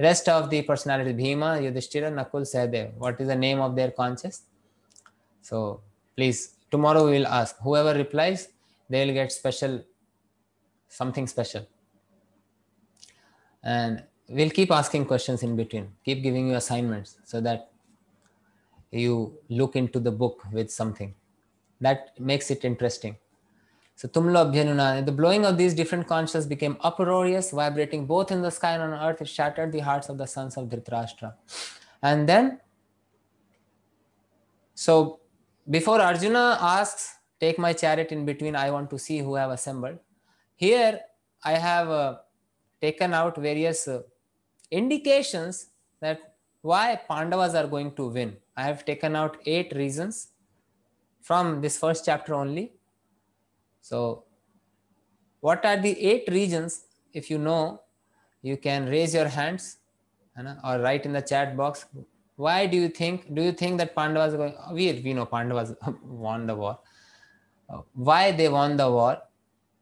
Rest of the personality Bhima, Yudhishthira, Nakul, Sahadev. What is the name of their conches? So please, tomorrow we will ask. Whoever replies, they will get special, something special. And we'll keep asking questions in between. Keep giving you assignments so that you look into the book with something. That makes it interesting. So Tumla Abhyanunane, the blowing of these different conches became uproarious, vibrating both in the sky and on earth. It shattered the hearts of the sons of Dhritarashtra. And then, so before Arjuna asks, take my chariot in between, I want to see who have assembled. Here, I have uh, taken out various uh, indications that why Pandavas are going to win. I have taken out eight reasons from this first chapter only. So what are the eight regions? If you know, you can raise your hands or write in the chat box. Why do you think, do you think that Pandavas going, we, we know Pandavas won the war. Uh, why they won the war?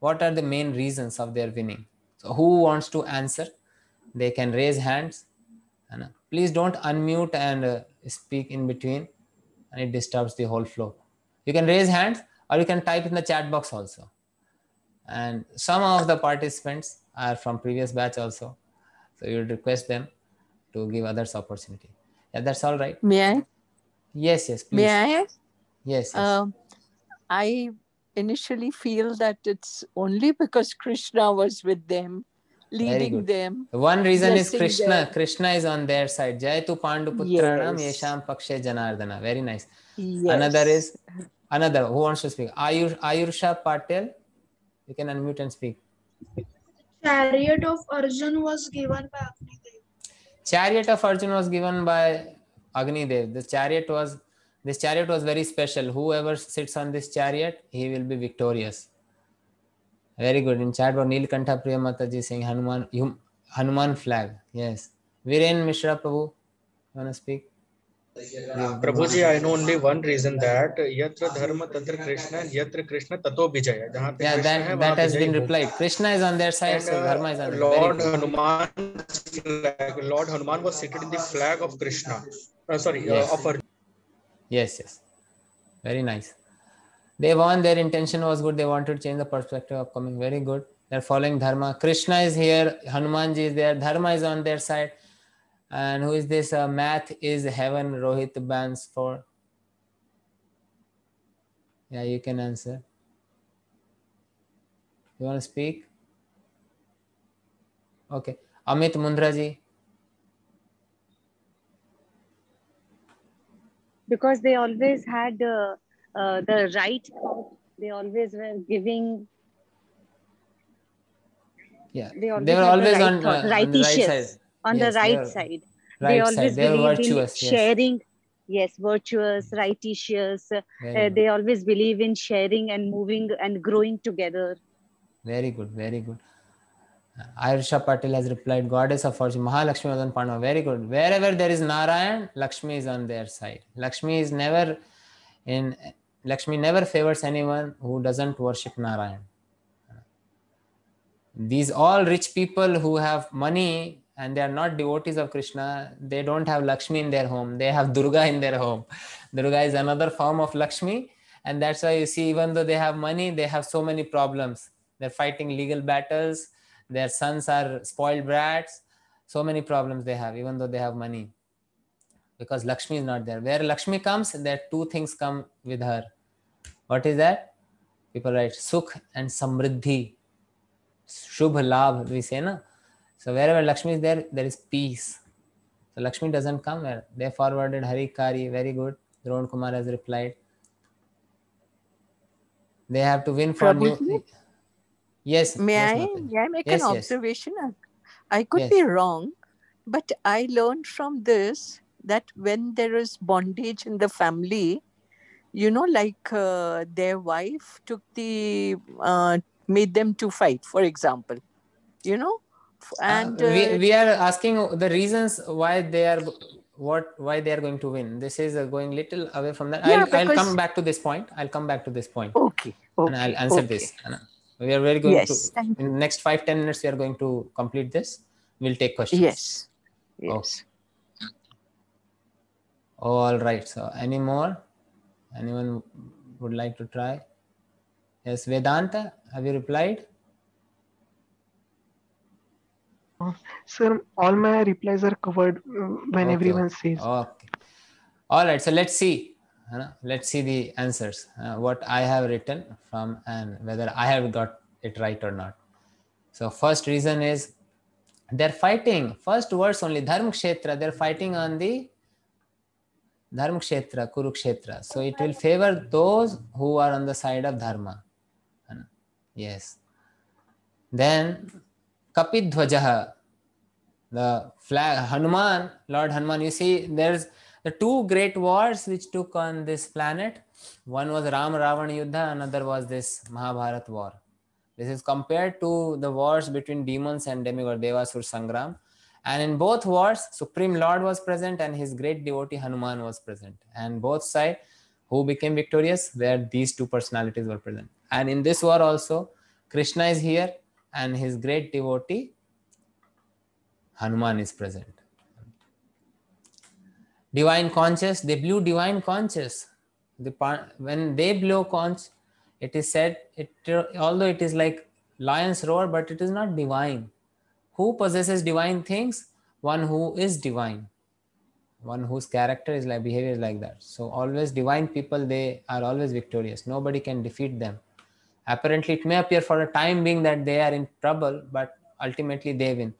What are the main reasons of their winning? So who wants to answer? They can raise hands. please don't unmute and uh, speak in between and it disturbs the whole flow. You can raise hands or you can type in the chat box also. And some of the participants are from previous batch also. So you request them to give others opportunity. Yeah, that's all right. May I? Yes, yes, please. May I? Yes. yes. Uh, I initially feel that it's only because Krishna was with them, leading them. One reason is Krishna. Them. Krishna is on their side. Jaitu Pandu Putranam yes. Yesham Pakshe Janardana. Very nice. Yes. Another is another. Who wants to speak? Ayur, Ayursha Patel. You can unmute and speak. chariot of Arjun was given by Agni Chariot of Arjun was given by Dev. The chariot was this chariot was very special. Whoever sits on this chariot, he will be victorious. Very good. In chat, Kanta Priya Mataji saying Hanuman, Hanuman flag. Yes. Viren Mishra Prabhu, you want to speak? प्रभु जी I know only one reason that यत्र धर्म तत्र कृष्ण यत्र कृष्ण ततो विजय जहां पे that that has been replied Krishna is on their side so धर्म is on Lord Hanuman Lord Hanuman was seated in the flag of Krishna sorry uh, yes. of Arjuna. yes yes very nice they won their intention was good they wanted to change the perspective of coming very good they're following dharma krishna is here hanumanji is there dharma is on their side and who is this? Uh, math is heaven, Rohit bans for. Yeah, you can answer. You want to speak? Okay. Amit Mundraji. Because they always had uh, uh, the right They always were giving. Yeah. They, always they were always the right on, uh, on, the right side on yes, the right side right they always side. believe virtuous, in sharing yes yes virtuous righteous uh, they always believe in sharing and moving and growing together very good very good Ayrsha Patil has replied, Goddess of Fortune, Mahalakshmi was on Pandava. Very good. Wherever there is Narayan, Lakshmi is on their side. Lakshmi is never in Lakshmi never favors anyone who doesn't worship Narayan. These all rich people who have money and they are not devotees of Krishna, they don't have Lakshmi in their home. They have Durga in their home. Durga is another form of Lakshmi. And that's why you see, even though they have money, they have so many problems. They're fighting legal battles. Their sons are spoiled brats. So many problems they have, even though they have money. Because Lakshmi is not there. Where Lakshmi comes, there two things come with her. What is that? People write Sukh and Samriddhi. Shubh lab we say, na? So wherever Lakshmi is there, there is peace. So Lakshmi doesn't come. there. They forwarded Hari Kari. Very good. Dron Kumar has replied. They have to win for you. Yes. May yes, I? May I make yes, an observation? Yes. I could be wrong, but I learned from this that when there is bondage in the family, you know, like uh, their wife took the uh, made them to fight, for example. You know, Ah, and uh, uh, we, we are asking the reasons why they are what why they are going to win this is uh, going little away from that yeah, I'll, because... I'll come back to this point i'll come back to this point okay, okay and i'll answer okay. this Anna. we are very going yes, to in next five ten minutes we are going to complete this we'll take questions yes yes Oh, all right so any more anyone would like to try yes vedanta have you replied sir, all my replies are covered uh, when okay. everyone says. Okay. All right. So let's see. Let's see the answers. Uh, what I have written from and whether I have got it right or not. So first reason is they're fighting. First words only Dharma They're fighting on the Dharma Kurukshetra. So it will favor those who are on the side of Dharma. Yes. Then Kapidvajaha, the flag, Hanuman, Lord Hanuman. You see, there's the two great wars which took on this planet. One was Ram Ravana Yuddha, another was this Mahabharat war. This is compared to the wars between demons and demigods, Devasur Sangram. And in both wars, Supreme Lord was present and his great devotee Hanuman was present. And both sides, who became victorious, where these two personalities were present. And in this war also, Krishna is here and his great devotee Hanuman is present. Divine conscious, they blew divine conscious. The, when they blow conch, it is said, it, although it is like lion's roar, but it is not divine. Who possesses divine things? One who is divine. One whose character is like behavior is like that. So always divine people, they are always victorious. Nobody can defeat them apparently it may appear for a time being that they are in trouble but ultimately they win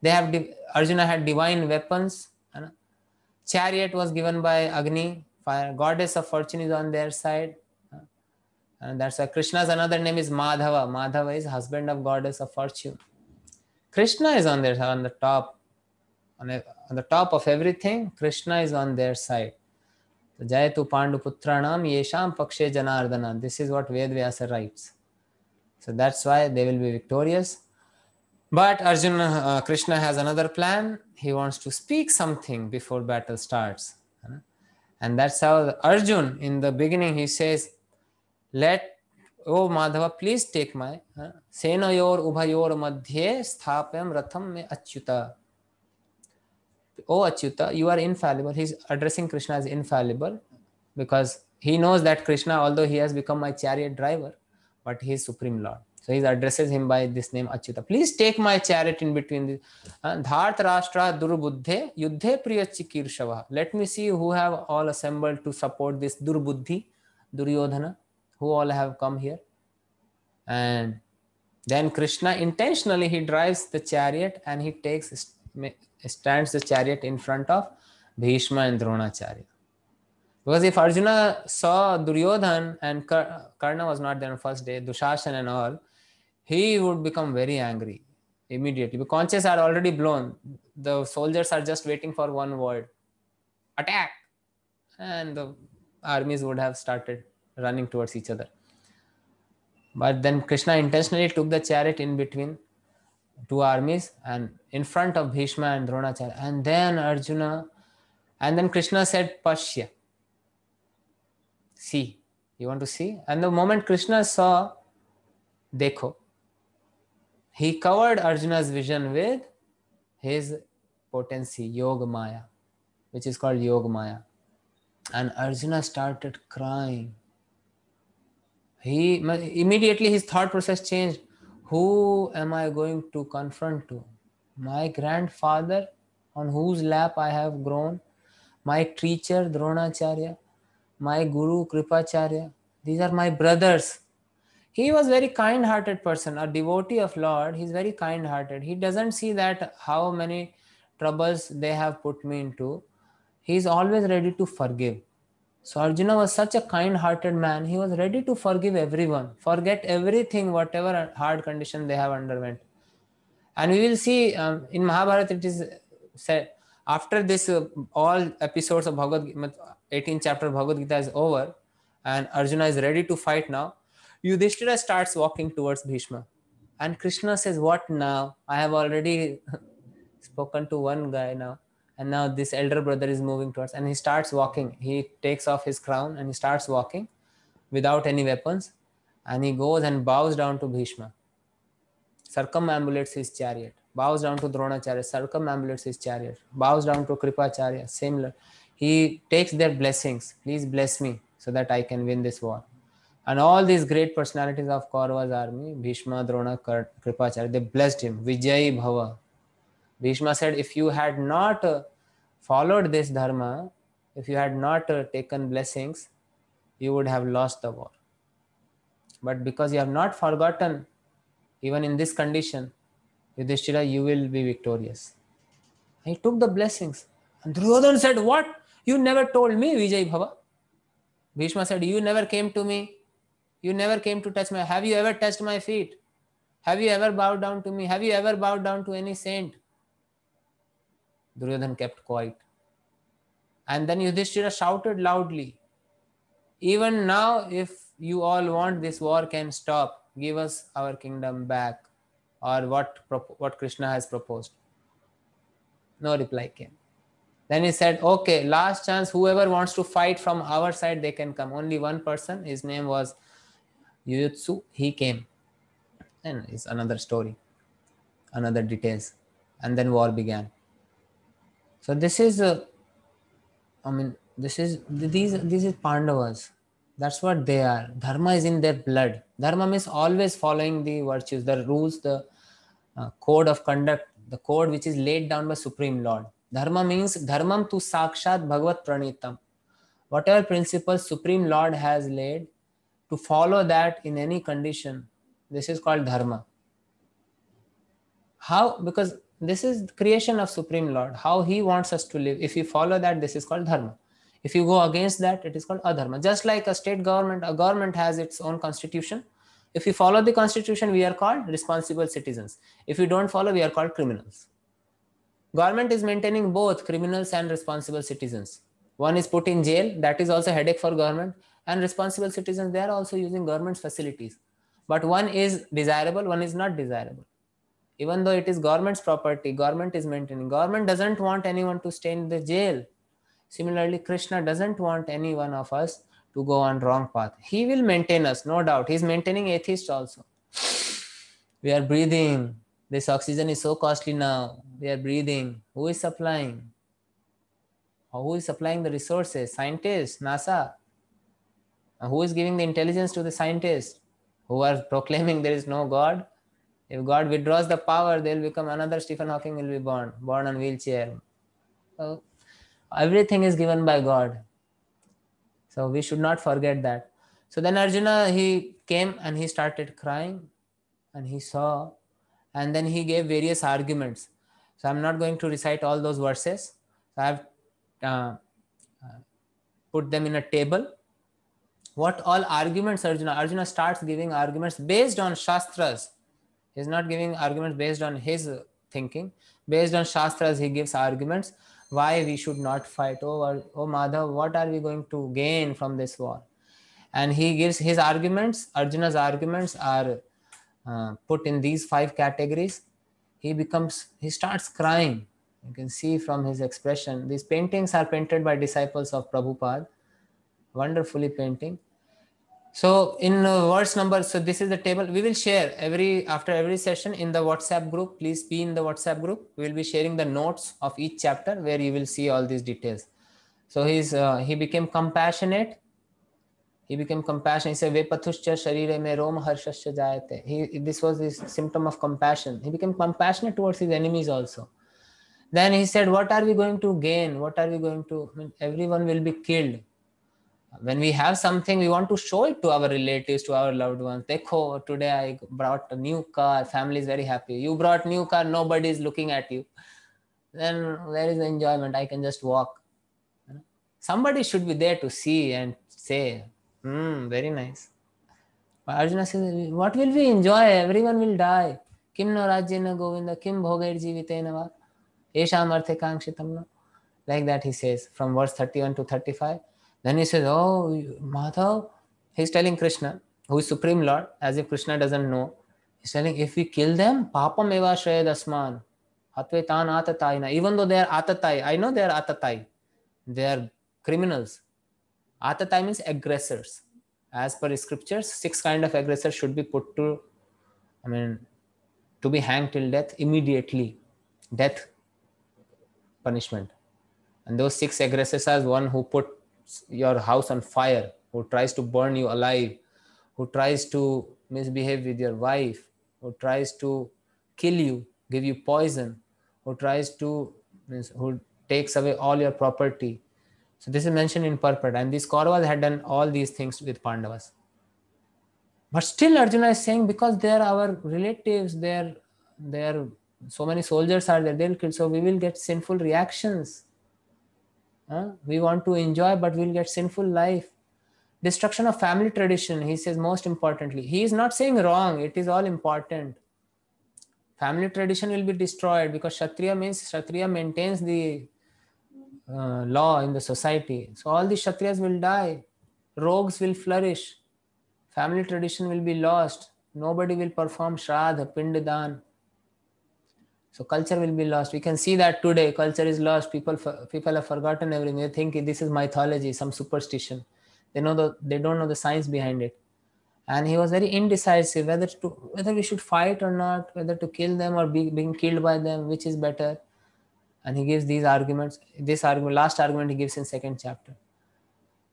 they have di- arjuna had divine weapons chariot was given by agni fire goddess of fortune is on their side and that's why krishna's another name is madhava madhava is husband of goddess of fortune krishna is on their on the top on, a, on the top of everything krishna is on their side So Jayatu Panduputranam Yesham Pakshe Janardana. This is what Ved Vyasa writes. So that's why they will be victorious. But Arjuna, uh, Krishna has another plan. He wants to speak something before battle starts. And that's how Arjun, in the beginning, he says, Let, O Madhava, please take my Sena yor ubhayor madhye sthapyam ratham me achyuta. oh achyuta you are infallible he's addressing krishna as infallible because he knows that krishna although he has become my chariot driver but he is supreme lord so he addresses him by this name achyuta please take my chariot in between the uh, dhart rashtra durbuddhe yuddhe priya let me see who have all assembled to support this durbuddhi duryodhana who all have come here and then krishna intentionally he drives the chariot and he takes stands the chariot in front of Bhishma and Dronacharya. Because if Arjuna saw Duryodhan and Karna was not there on first day, Dushasan and all, he would become very angry immediately. The conscious are already blown. The soldiers are just waiting for one word attack. And the armies would have started running towards each other. But then Krishna intentionally took the chariot in between two armies and in front of Bhishma and Dronacharya. And then Arjuna, and then Krishna said, Pashya. See, you want to see? And the moment Krishna saw, Dekho, he covered Arjuna's vision with his potency, Yoga Maya, which is called Yoga Maya. And Arjuna started crying. He immediately his thought process changed who am I going to confront to? My grandfather, on whose lap I have grown, my teacher Dronacharya, my guru Kripacharya. These are my brothers. He was very kind-hearted person, a devotee of Lord. He's very kind-hearted. He doesn't see that how many troubles they have put me into. He is always ready to forgive. So Arjuna was such a kind-hearted man. He was ready to forgive everyone, forget everything, whatever hard condition they have underwent. And we will see um, in Mahabharata it is said after this uh, all episodes of Bhagavad Gita, 18 chapter Bhagavad Gita is over, and Arjuna is ready to fight now. Yudhishthira starts walking towards Bhishma, and Krishna says, "What now? I have already spoken to one guy now." and now this elder brother is moving towards and he starts walking he takes off his crown and he starts walking without any weapons and he goes and bows down to bhishma circumambulates his chariot bows down to dronacharya circumambulates his chariot bows down to kripacharya similar he takes their blessings please bless me so that i can win this war and all these great personalities of Kaurava's army, Bhishma, Drona, Kripacharya, they blessed him. Vijay Bhava, Bhishma said, If you had not uh, followed this dharma, if you had not uh, taken blessings, you would have lost the war. But because you have not forgotten, even in this condition, Yudhishthira, you will be victorious. He took the blessings. And Duryodhan said, What? You never told me, Vijay Bhava. Bhishma said, You never came to me. You never came to touch my. Have you ever touched my feet? Have you ever bowed down to me? Have you ever bowed down to any saint? Duryodhan kept quiet. And then Yudhishthira shouted loudly, Even now, if you all want this war can stop, give us our kingdom back, or what, what Krishna has proposed. No reply came. Then he said, Okay, last chance, whoever wants to fight from our side, they can come. Only one person, his name was Yuyutsu, he came. And it's another story, another details. And then war began. So this is, uh, I mean, this is these these is Pandavas. That's what they are. Dharma is in their blood. Dharma means always following the virtues, the rules, the uh, code of conduct, the code which is laid down by Supreme Lord. Dharma means dharmam tu sakshat bhagavat pranitam. Whatever principles Supreme Lord has laid, to follow that in any condition, this is called dharma. How? Because this is creation of Supreme Lord, how he wants us to live. If you follow that, this is called dharma. If you go against that, it is called adharma. Just like a state government, a government has its own constitution. If you follow the constitution, we are called responsible citizens. If you don't follow, we are called criminals. Government is maintaining both criminals and responsible citizens. One is put in jail, that is also headache for government, and responsible citizens, they are also using government's facilities. But one is desirable, one is not desirable even though it is government's property government is maintaining government doesn't want anyone to stay in the jail similarly krishna doesn't want any one of us to go on wrong path he will maintain us no doubt he's maintaining atheists also we are breathing this oxygen is so costly now we are breathing who is supplying or who is supplying the resources scientists nasa who is giving the intelligence to the scientists who are proclaiming there is no god if God withdraws the power, they'll become another Stephen Hawking will be born, born on wheelchair. So everything is given by God. So we should not forget that. So then Arjuna he came and he started crying and he saw and then he gave various arguments. So I'm not going to recite all those verses. I've uh, uh, put them in a table. What all arguments Arjuna? Arjuna starts giving arguments based on Shastras he's not giving arguments based on his thinking based on shastras he gives arguments why we should not fight over oh, oh madhav what are we going to gain from this war and he gives his arguments arjuna's arguments are uh, put in these five categories he becomes he starts crying you can see from his expression these paintings are painted by disciples of prabhupada wonderfully painting so in verse number so this is the table we will share every after every session in the whatsapp group please be in the whatsapp group we will be sharing the notes of each chapter where you will see all these details so he's uh, he became compassionate he became compassionate. He said, me rom jayate. He, this was his symptom of compassion. He became compassionate towards his enemies also. Then he said, what are we going to gain? What are we going to, I mean, everyone will be killed when we have something we want to show it to our relatives to our loved ones dekho today i brought a new car family is very happy you brought new car nobody is looking at you then where is the enjoyment i can just walk somebody should be there to see and say hmm very nice but arjuna says what will we enjoy everyone will die kim no rajyena govinda kim bhogair jivitena va esham arthe kankshitam like that he says from verse 31 to 35 then he says, Oh, Madhav, he's telling Krishna, who is Supreme Lord, as if Krishna doesn't know. He's telling, If we kill them, papam eva dasman. Hatvetan atataina. Even though they are atatai, I know they are atatai. They are criminals. Atatai means aggressors. As per scriptures, six kind of aggressors should be put to, I mean, to be hanged till death immediately. Death punishment. And those six aggressors are one who put your house on fire, who tries to burn you alive, who tries to misbehave with your wife, who tries to kill you, give you poison, who tries to, who takes away all your property. So this is mentioned in purport. And these Kauravas had done all these things with Pandavas. But still Arjuna is saying, because they are our relatives, they are, they are so many soldiers are there, they'll kill. So we will get sinful reactions. Huh? We want to enjoy, but we'll get sinful life. Destruction of family tradition, he says most importantly. He is not saying wrong, it is all important. Family tradition will be destroyed because Kshatriya means Kshatriya maintains the uh, law in the society. So all the Kshatriyas will die, rogues will flourish, family tradition will be lost, nobody will perform Shraddha, Pindadan, so culture will be lost we can see that today culture is lost people people have forgotten everything they think this is mythology some superstition they know the they don't know the science behind it and he was very indecisive whether to whether we should fight or not whether to kill them or be being killed by them which is better and he gives these arguments this argument last argument he gives in second chapter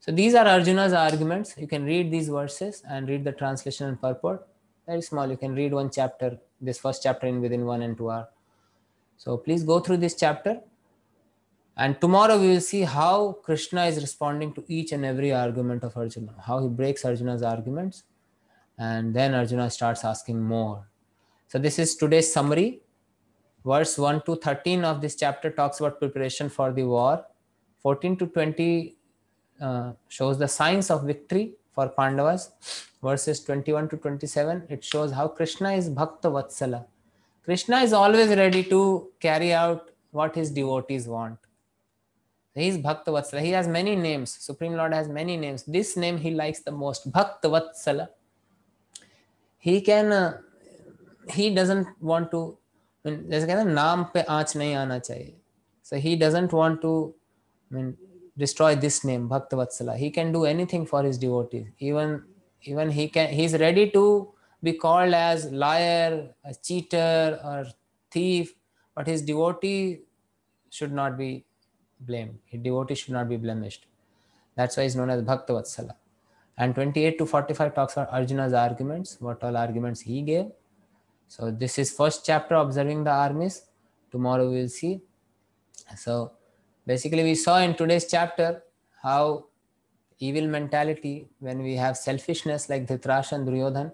so these are arjuna's arguments you can read these verses and read the translation and purport very small you can read one chapter this first chapter in within one and two hours. So please go through this chapter. And tomorrow we will see how Krishna is responding to each and every argument of Arjuna, how he breaks Arjuna's arguments. And then Arjuna starts asking more. So this is today's summary. Verse 1 to 13 of this chapter talks about preparation for the war. 14 to 20 uh, shows the signs of victory for Pandavas. Verses 21 to 27, it shows how Krishna is Bhakta Vatsala Krishna is always ready to carry out what his devotees want. He is Bhaktavatsala. He has many names. Supreme Lord has many names. This name he likes the most, Bhaktavatsala. He can, uh, he doesn't want to, I mean, जैसे कहते हैं नाम पे आँच नहीं आना चाहिए. So he doesn't want to, I mean, destroy this name, Bhaktavatsala. He can do anything for his devotees. Even, even he can, He's ready to be called as liar, a cheater, or thief, but his devotee should not be blamed. His devotee should not be blemished. That's why he's known as Bhaktavatsala. And 28 to 45 talks about Arjuna's arguments, what all arguments he gave. So this is first chapter observing the armies. Tomorrow we will see. So basically we saw in today's chapter how evil mentality, when we have selfishness like Dhritarashtra and Duryodhana,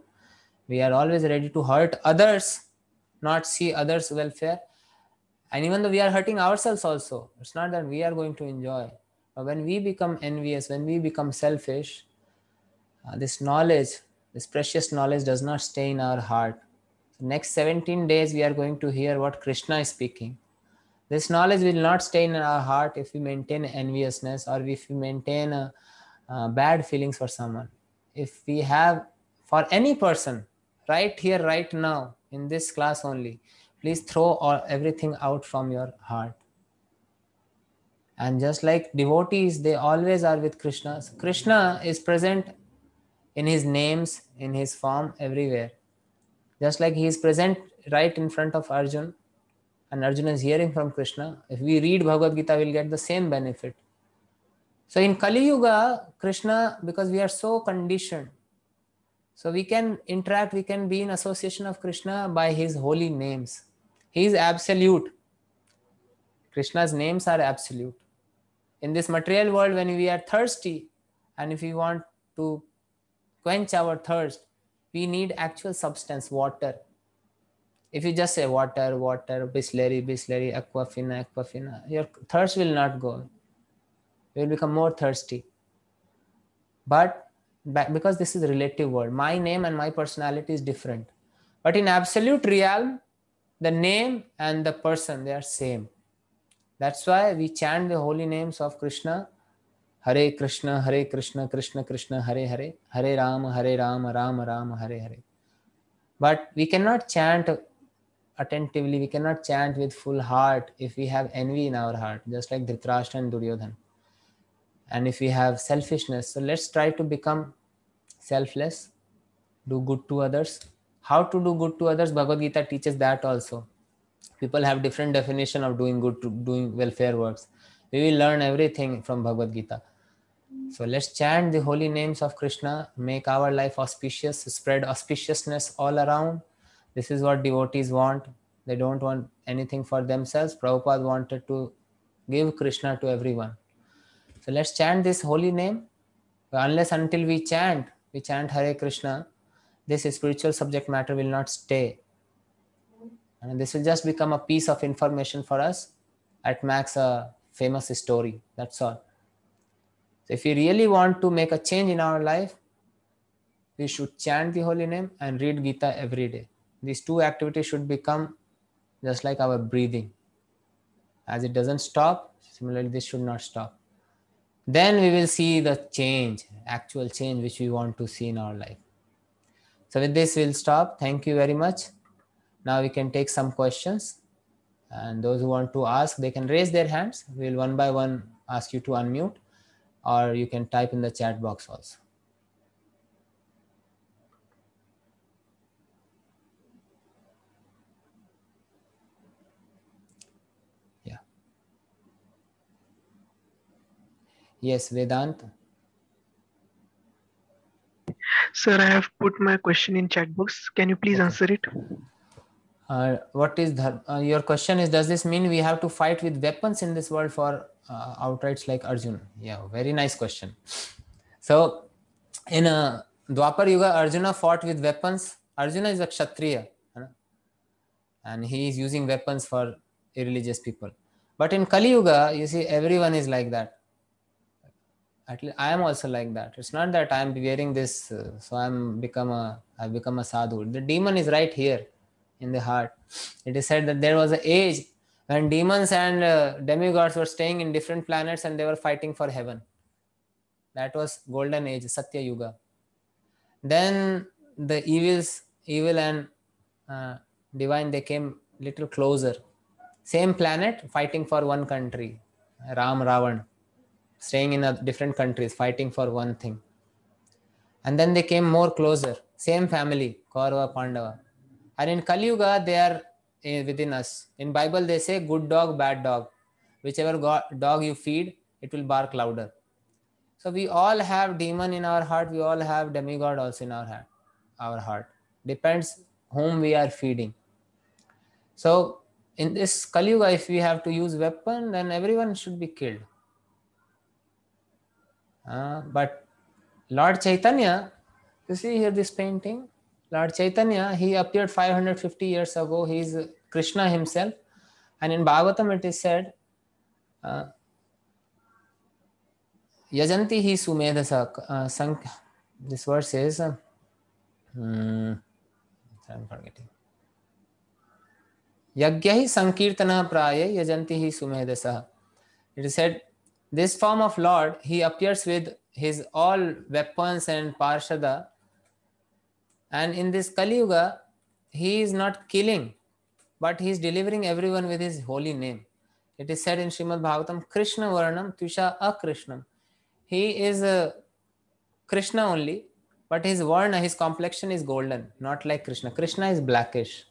we are always ready to hurt others not see others welfare and even though we are hurting ourselves also it's not that we are going to enjoy but when we become envious when we become selfish uh, this knowledge this precious knowledge does not stay in our heart so next 17 days we are going to hear what krishna is speaking this knowledge will not stay in our heart if we maintain enviousness or if we maintain uh, uh, bad feelings for someone if we have for any person right here, right now, in this class only. Please throw all, everything out from your heart. And just like devotees, they always are with Krishna. So Krishna is present in his names, in his form, everywhere. Just like he is present right in front of Arjun, and Arjuna is hearing from Krishna. If we read Bhagavad Gita, we'll get the same benefit. So in Kali Yuga, Krishna, because we are so conditioned, so we can interact, we can be in association of Krishna by his holy names. He is absolute. Krishna's names are absolute. In this material world, when we are thirsty and if we want to quench our thirst, we need actual substance, water. If you just say water, water, bisleri, bisleri, aquafina, aquafina, your thirst will not go. You will become more thirsty. But because this is a relative world. my name and my personality is different but in absolute realm the name and the person they are same that's why we chant the holy names of krishna hare krishna hare krishna krishna krishna hare hare hare rama hare rama rama rama hare hare but we cannot chant attentively we cannot chant with full heart if we have envy in our heart just like dhritarashtra and duryodhana and if we have selfishness so let's try to become selfless do good to others how to do good to others bhagavad gita teaches that also people have different definition of doing good to doing welfare works we will learn everything from bhagavad gita so let's chant the holy names of krishna make our life auspicious spread auspiciousness all around this is what devotees want they don't want anything for themselves prabhupada wanted to give krishna to everyone so let's chant this holy name. Unless until we chant, we chant Hare Krishna, this spiritual subject matter will not stay. And this will just become a piece of information for us. At max, a famous story. That's all. So if we really want to make a change in our life, we should chant the holy name and read Gita every day. These two activities should become just like our breathing. As it doesn't stop, similarly, this should not stop then we will see the change actual change which we want to see in our life so with this we'll stop thank you very much now we can take some questions and those who want to ask they can raise their hands we'll one by one ask you to unmute or you can type in the chat box also Yes, Vedant. Sir, I have put my question in chat box. Can you please okay. answer it? Uh, what is the, uh, your question is does this mean we have to fight with weapons in this world for uh, outrights like arjuna yeah very nice question so in a uh, dwapar yuga arjuna fought with weapons arjuna is a kshatriya and he is using weapons for irreligious people but in kali yuga you see everyone is like that at least i am also like that it's not that i am wearing this uh, so i'm become a i've become a sadhu the demon is right here in the heart it is said that there was an age when demons and uh, demigods were staying in different planets and they were fighting for heaven that was golden age satya yuga then the evils evil and uh, divine they came little closer same planet fighting for one country ram ravan staying in different countries, fighting for one thing. And then they came more closer, same family, Kaurava, Pandava. And in Kali Yuga, they are eh, within us. In Bible, they say good dog, bad dog. Whichever dog you feed, it will bark louder. So we all have demon in our heart. We all have demigod also in our heart. Our heart depends whom we are feeding. So in this Kali Yuga, if we have to use weapon, then everyone should be killed. Uh, but Lord Chaitanya, you see here this painting, Lord Chaitanya, he appeared 550 years ago. He is Krishna himself. And in Bhagavatam, it is said, uh, Yajanti hi sumedha uh, sank. This verse says, uh, hmm, I'm forgetting. Yagya hi sankirtana praya yajanti hi sumedha It is said, this form of Lord, he appears with his all weapons and Parshada. And in this Kali Yuga, he is not killing, but he is delivering everyone with his holy name. It is said in Srimad Bhagavatam, Krishna Varanam Tusha Akrishnam. He is a uh, Krishna only, but his Varna, his complexion is golden, not like Krishna. Krishna is blackish.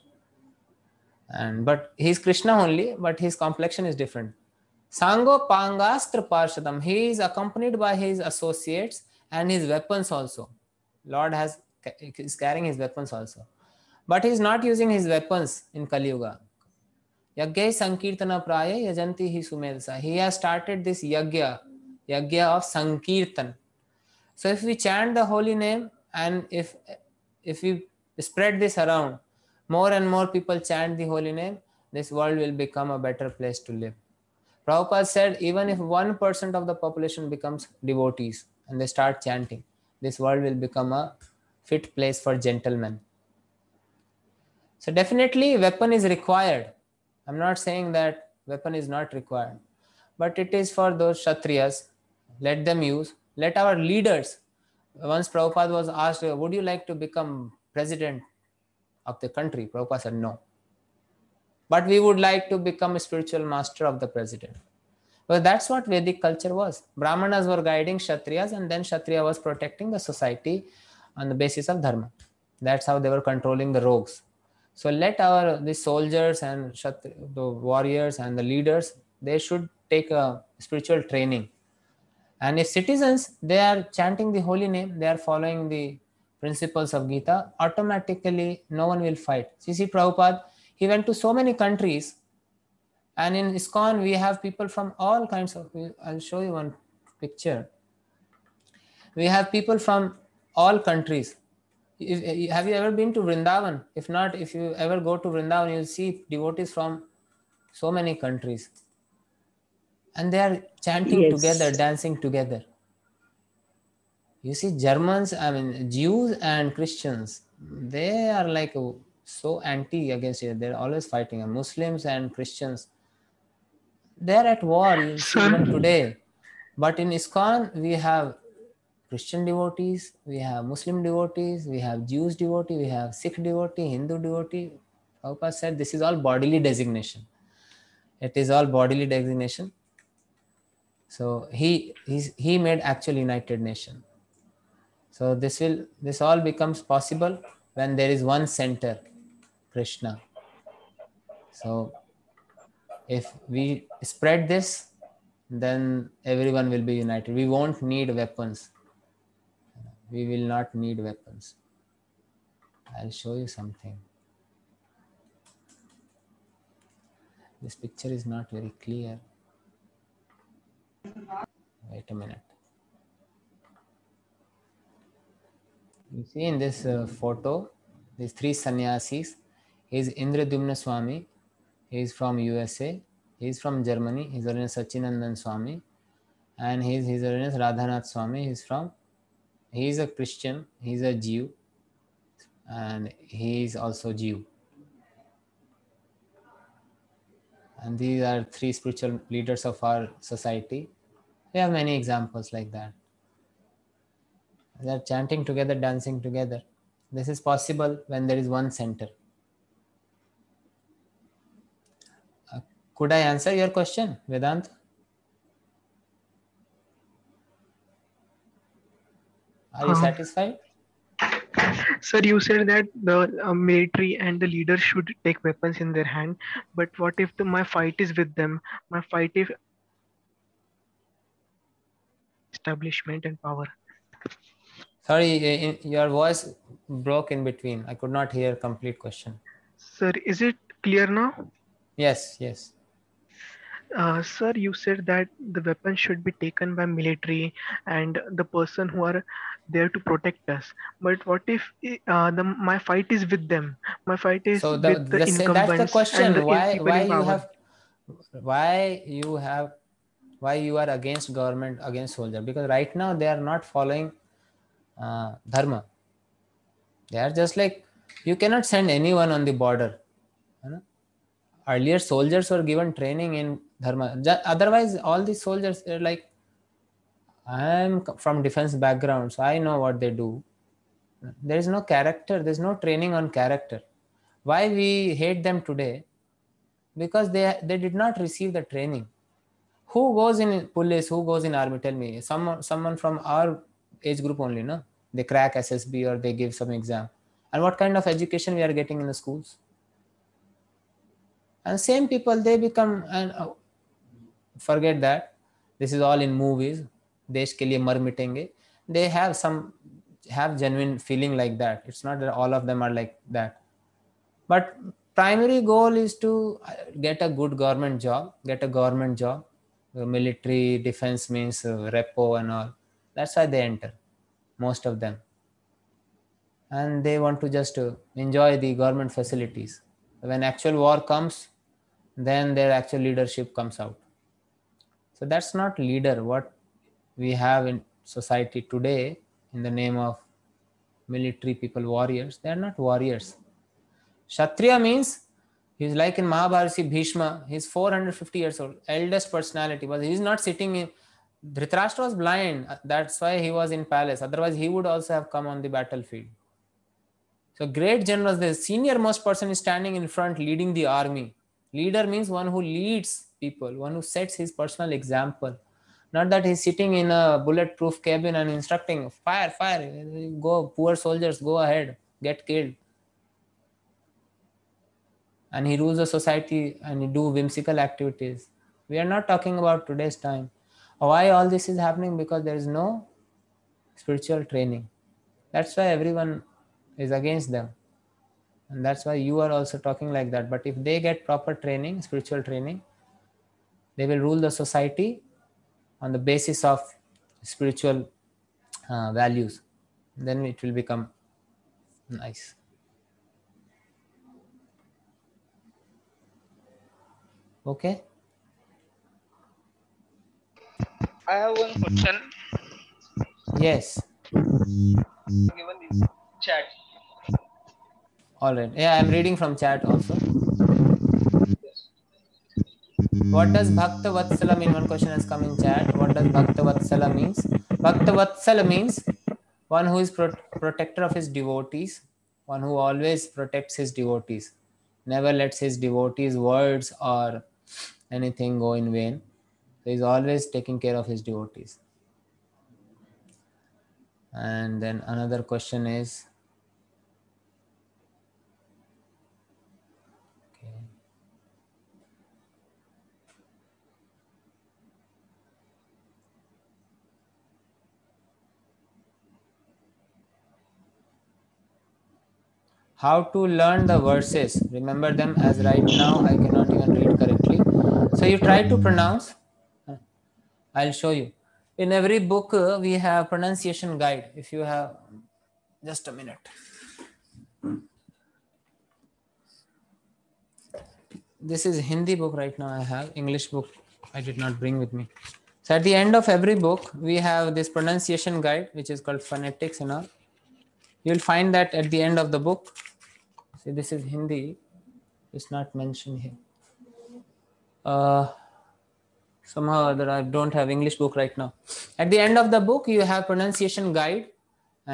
And but he is Krishna only, but his complexion is different. Sangopangastra Parshadam. He is accompanied by his associates and his weapons also. Lord has is carrying his weapons also. But he is not using his weapons in Kali Yuga. Yagya Sankirtana Praya Yajanti Hi Sumedasa. He has started this Yagya, Yagya of Sankirtan. So if we chant the holy name and if if we spread this around, more and more people chant the holy name, this world will become a better place to live. Prabhupada said, even if 1% of the population becomes devotees and they start chanting, this world will become a fit place for gentlemen. So definitely weapon is required. I'm not saying that weapon is not required, but it is for those Kshatriyas. Let them use. Let our leaders. Once Prabhupada was asked, would you like to become president of the country? Prabhupada said, no but we would like to become a spiritual master of the president. Well, that's what Vedic culture was. Brahmanas were guiding Kshatriyas, and then Kshatriya was protecting the society on the basis of dharma. That's how they were controlling the rogues. So let our the soldiers and Kshatri, the warriors and the leaders they should take a spiritual training. And if citizens they are chanting the holy name, they are following the principles of Gita, automatically no one will fight. See, see Prabhupada he went to so many countries. And in iskon we have people from all kinds of, I'll show you one picture. We have people from all countries. If, eh, have you ever been to Vrindavan? If not, if you ever go to Vrindavan, you'll see devotees from so many countries. And they are chanting yes. together, dancing together. You see, Germans, I mean, Jews and Christians, they are like so anti against each other. They're always fighting. And Muslims and Christians, they're at war even today. But in ISKCON, we have Christian devotees, we have Muslim devotees, we have Jews devotee, we have Sikh devotee, Hindu devotee. Prabhupada said this is all bodily designation. It is all bodily designation. So he he made actual United Nation. So this will this all becomes possible when there is one center Krishna. So if we spread this, then everyone will be united. We won't need weapons. We will not need weapons. I'll show you something. This picture is not very clear. Wait a minute. You see in this uh, photo, these three sannyasis, he is Indradumna Swami. He is from USA. He is from Germany. His Holiness Sachinandan Swami. And he's his Holiness Radhanath Swami. He is from, he is a Christian. He is a Jew. And he is also Jew. And these are three spiritual leaders of our society. We have many examples like that. They are chanting together, dancing together. This is possible when there is one center. Could I answer your question, Vedant? Are you um, satisfied? Sir, you said that the uh, military and the leader should take weapons in their hand. But what if the, my fight is with them? My fight is establishment and power. Sorry, eh, in, your voice broke in between. I could not hear complete question. Sir, is it clear now? Yes, yes uh, sir you said that the weapon should be taken by military and the person who are there to protect us but what if eh, uh, the, my fight is with them my fight is so the, with the, the incumbents that's the question why why you have why you have why you are against government against soldier because right now they are not following uh, dharma they are just like you cannot send anyone on the border you know? earlier soldiers were given training in dharma otherwise all these soldiers are like i am from defense background so i know what they do there is no character there's no training on character why we hate them today because they they did not receive the training who goes in police who goes in army tell me someone someone from our age group only no they crack ssb or they give some exam and what kind of education we are getting in the schools and same people they become and uh, forget that this is all in movies देश के लिए मर they have some have genuine feeling like that it's not that all of them are like that but primary goal is to uh, get a good government job get a government job military defense means uh, repo and all that's why they enter most of them and they want to just uh, enjoy the government facilities when actual war comes then their actual leadership comes out so that's not leader. What we have in society today in the name of military people, warriors, they are not warriors. Kshatriya means he's like in mahabharati Bhishma, he's 450 years old, eldest personality, but he's not sitting in Dhritarashtra was blind. Uh, that's why he was in palace. Otherwise, he would also have come on the battlefield. So great generals, the senior most person is standing in front, leading the army. Leader means one who leads people, one who sets his personal example. Not that he's sitting in a bulletproof cabin and instructing, fire, fire, go, poor soldiers, go ahead, get killed. And he rules a society and he do whimsical activities. We are not talking about today's time. Why all this is happening? Because there is no spiritual training. That's why everyone is against them and that's why you are also talking like that but if they get proper training spiritual training they will rule the society on the basis of spiritual uh, values then it will become nice okay i have one question yes given this chat all right yeah i'm reading from chat also what does Bhakta Vatsala mean? One question has come in chat. What does Bhakta Vatsala means? Bhakta Vatsala means one who is pro protector of his devotees, one who always protects his devotees, never lets his devotees' words or anything go in vain. So he's always taking care of his devotees. And then another question is how to learn the verses remember them as right now i cannot even read correctly so you try to pronounce i'll show you in every book uh, we have pronunciation guide if you have just a minute this is hindi book right now i have english book i did not bring with me so at the end of every book we have this pronunciation guide which is called phonetics and all you will find that at the end of the book see this is hindi it's not mentioned here uh, somehow or other i don't have english book right now at the end of the book you have pronunciation guide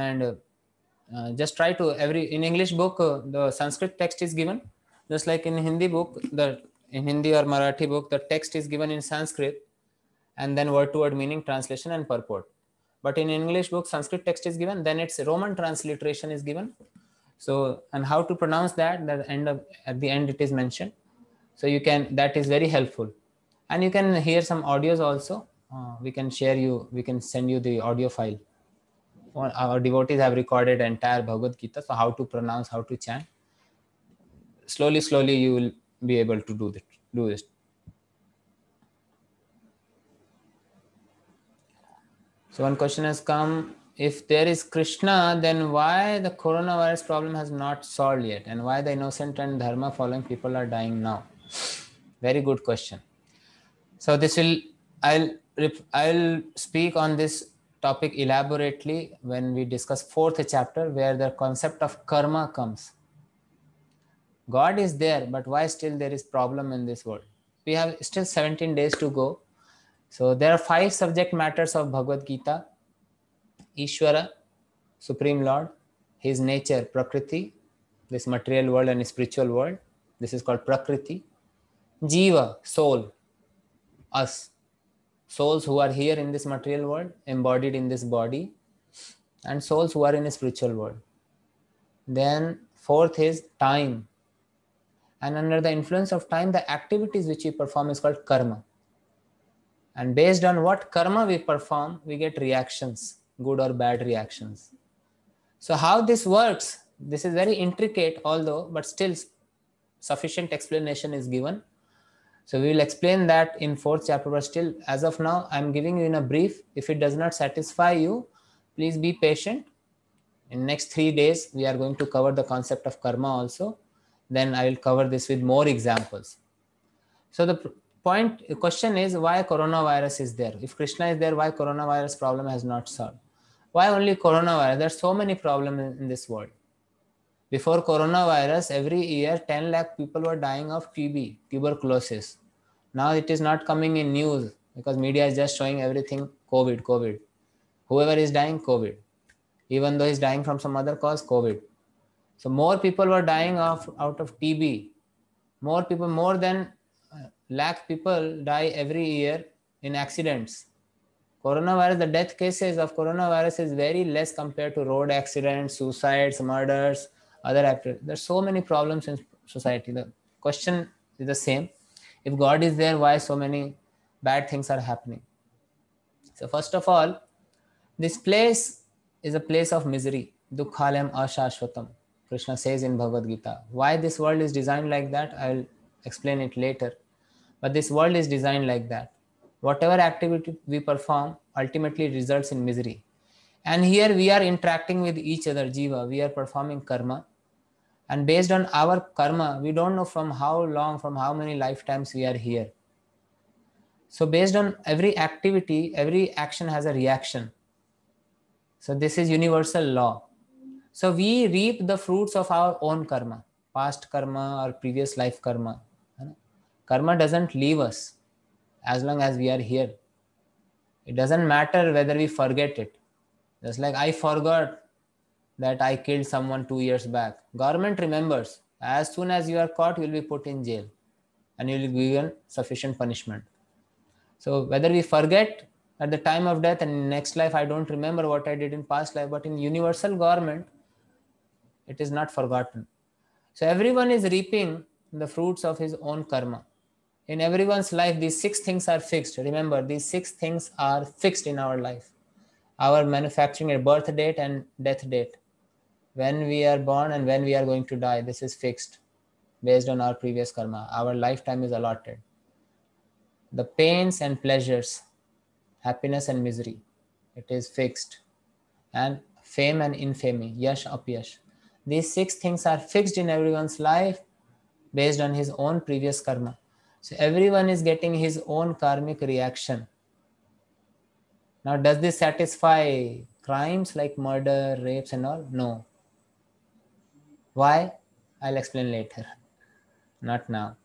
and uh, uh, just try to every in english book uh, the sanskrit text is given just like in hindi book the in hindi or marathi book the text is given in sanskrit and then word to word meaning translation and purport but in english book sanskrit text is given then its roman transliteration is given so and how to pronounce that at the end of, at the end it is mentioned so you can that is very helpful and you can hear some audios also uh, we can share you we can send you the audio file our devotees have recorded entire bhagavad gita so how to pronounce how to chant slowly slowly you will be able to do that do this So one question has come, if there is Krishna, then why the coronavirus problem has not solved yet? And why the innocent and dharma following people are dying now? Very good question. So this will, I'll, I'll speak on this topic elaborately when we discuss fourth chapter where the concept of karma comes. God is there, but why still there is problem in this world? We have still 17 days to go so there are five subject matters of Bhagavad Gita Ishvara, Supreme Lord, His nature, Prakriti, this material world and spiritual world. This is called Prakriti. Jiva, soul, us, souls who are here in this material world, embodied in this body, and souls who are in a spiritual world. Then, fourth is time. And under the influence of time, the activities which we perform is called karma. And based on what karma we perform, we get reactions, good or bad reactions. So, how this works, this is very intricate, although, but still sufficient explanation is given. So, we will explain that in fourth chapter, but still, as of now, I'm giving you in a brief. If it does not satisfy you, please be patient. In next three days, we are going to cover the concept of karma also. Then I will cover this with more examples. So, the point question is why coronavirus is there if krishna is there why coronavirus problem has not solved why only coronavirus there's so many problems in, in this world before coronavirus every year 10 lakh people were dying of tb tuberculosis now it is not coming in news because media is just showing everything covid covid whoever is dying covid even though he's dying from some other cause covid so more people were dying of out of tb more people more than lakh people die every year in accidents. Coronavirus, the death cases of coronavirus is very less compared to road accidents, suicides, murders, other actors. There's so many problems in society. The question is the same. If God is there, why so many bad things are happening? So, first of all, this place is a place of misery. Dukhalam ashashvatam. Krishna says in Bhagavad Gita. Why this world is designed like that, I will explain it later. But this world is designed like that. Whatever activity we perform ultimately results in misery. And here we are interacting with each other, Jiva. We are performing karma. And based on our karma, we don't know from how long, from how many lifetimes we are here. So, based on every activity, every action has a reaction. So, this is universal law. So, we reap the fruits of our own karma, past karma or previous life karma karma doesn't leave us as long as we are here it doesn't matter whether we forget it just like i forgot that i killed someone 2 years back government remembers as soon as you are caught you will be put in jail and you will be given sufficient punishment so whether we forget at the time of death and next life i don't remember what i did in past life but in universal government it is not forgotten so everyone is reaping the fruits of his own karma in everyone's life these six things are fixed remember these six things are fixed in our life our manufacturing a birth date and death date when we are born and when we are going to die this is fixed based on our previous karma our lifetime is allotted the pains and pleasures happiness and misery it is fixed and fame and infamy yash apyash these six things are fixed in everyone's life based on his own previous karma so everyone is getting his own karmic reaction. Now, does this satisfy crimes like murder, rapes, and all? No. Why? I'll explain later. Not now.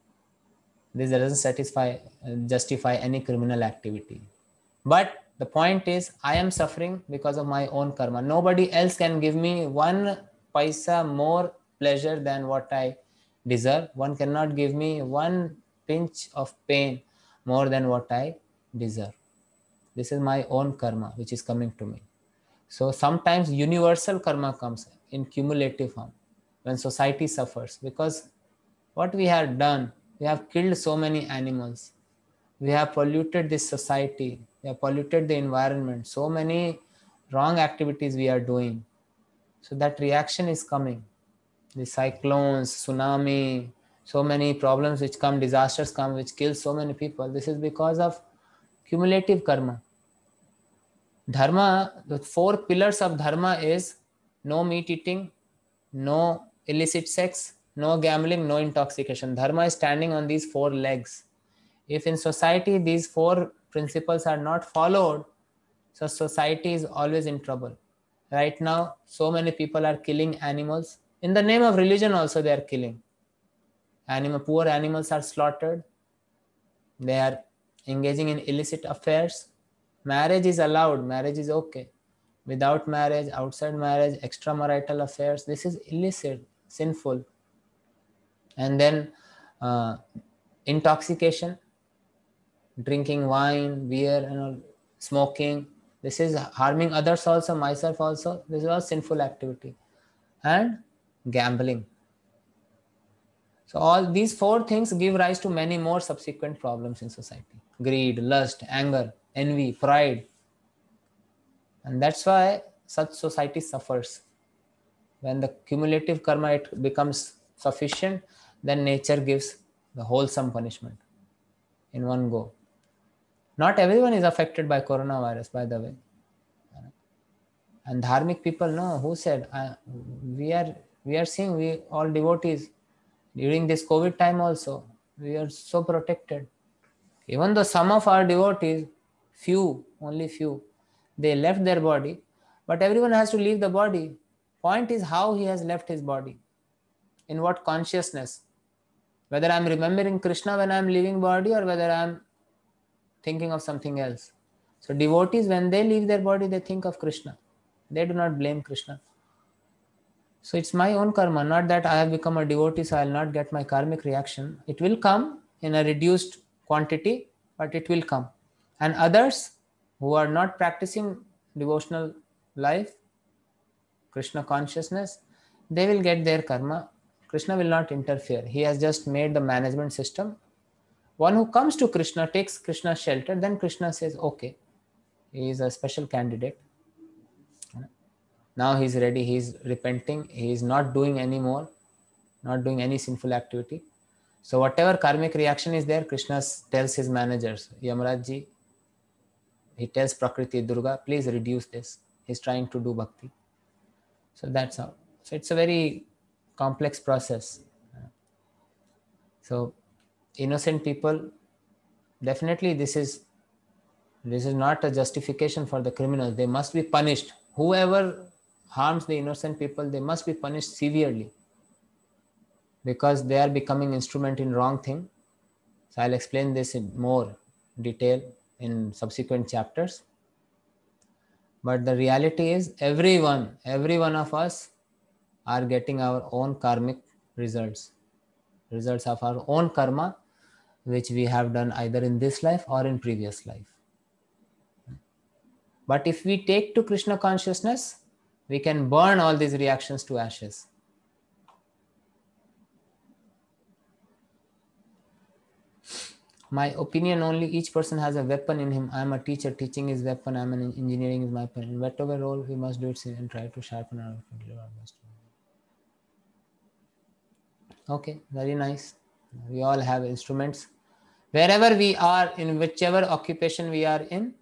This doesn't satisfy, justify any criminal activity. But the point is, I am suffering because of my own karma. Nobody else can give me one paisa more pleasure than what I deserve. One cannot give me one pinch of pain more than what I deserve. This is my own karma which is coming to me. So sometimes universal karma comes in cumulative form when society suffers because what we have done, we have killed so many animals, we have polluted this society, we have polluted the environment, so many wrong activities we are doing. So that reaction is coming. The cyclones, tsunami, so many problems which come disasters come which kill so many people this is because of cumulative karma dharma the four pillars of dharma is no meat eating no illicit sex no gambling no intoxication dharma is standing on these four legs if in society these four principles are not followed so society is always in trouble right now so many people are killing animals in the name of religion also they are killing Animal, poor animals are slaughtered. They are engaging in illicit affairs. Marriage is allowed. Marriage is okay. Without marriage, outside marriage, extramarital affairs. This is illicit, sinful. And then uh, intoxication, drinking wine, beer, and all, smoking. This is harming others also, myself also. This is all sinful activity. And gambling. So all these four things give rise to many more subsequent problems in society. Greed, lust, anger, envy, pride. And that's why such society suffers. When the cumulative karma it becomes sufficient, then nature gives the wholesome punishment in one go. Not everyone is affected by coronavirus, by the way. And dharmic people know who said, uh, we are we are seeing we all devotees during this covid time also we are so protected even though some of our devotees few only few they left their body but everyone has to leave the body point is how he has left his body in what consciousness whether i'm remembering krishna when i'm leaving body or whether i'm thinking of something else so devotees when they leave their body they think of krishna they do not blame krishna so it's my own karma, not that I have become a devotee, so I'll not get my karmic reaction. It will come in a reduced quantity, but it will come. And others who are not practicing devotional life, Krishna consciousness, they will get their karma. Krishna will not interfere. He has just made the management system. One who comes to Krishna takes Krishna's shelter, then Krishna says, okay, he is a special candidate now he's ready he's repenting he's not doing anymore not doing any sinful activity so whatever karmic reaction is there krishna tells his managers yamaraj he tells prakriti durga please reduce this he's trying to do bhakti so that's how so it's a very complex process so innocent people definitely this is this is not a justification for the criminals they must be punished whoever harms the innocent people, they must be punished severely because they are becoming instrument in wrong thing. So I'll explain this in more detail in subsequent chapters. But the reality is everyone, every one of us are getting our own karmic results, results of our own karma, which we have done either in this life or in previous life. But if we take to Krishna consciousness, we can burn all these reactions to ashes. My opinion only each person has a weapon in him. I am a teacher, teaching is weapon. I am an engineering is my weapon. Whatever role we must do it and try to sharpen our Okay, very nice. We all have instruments. Wherever we are, in whichever occupation we are in,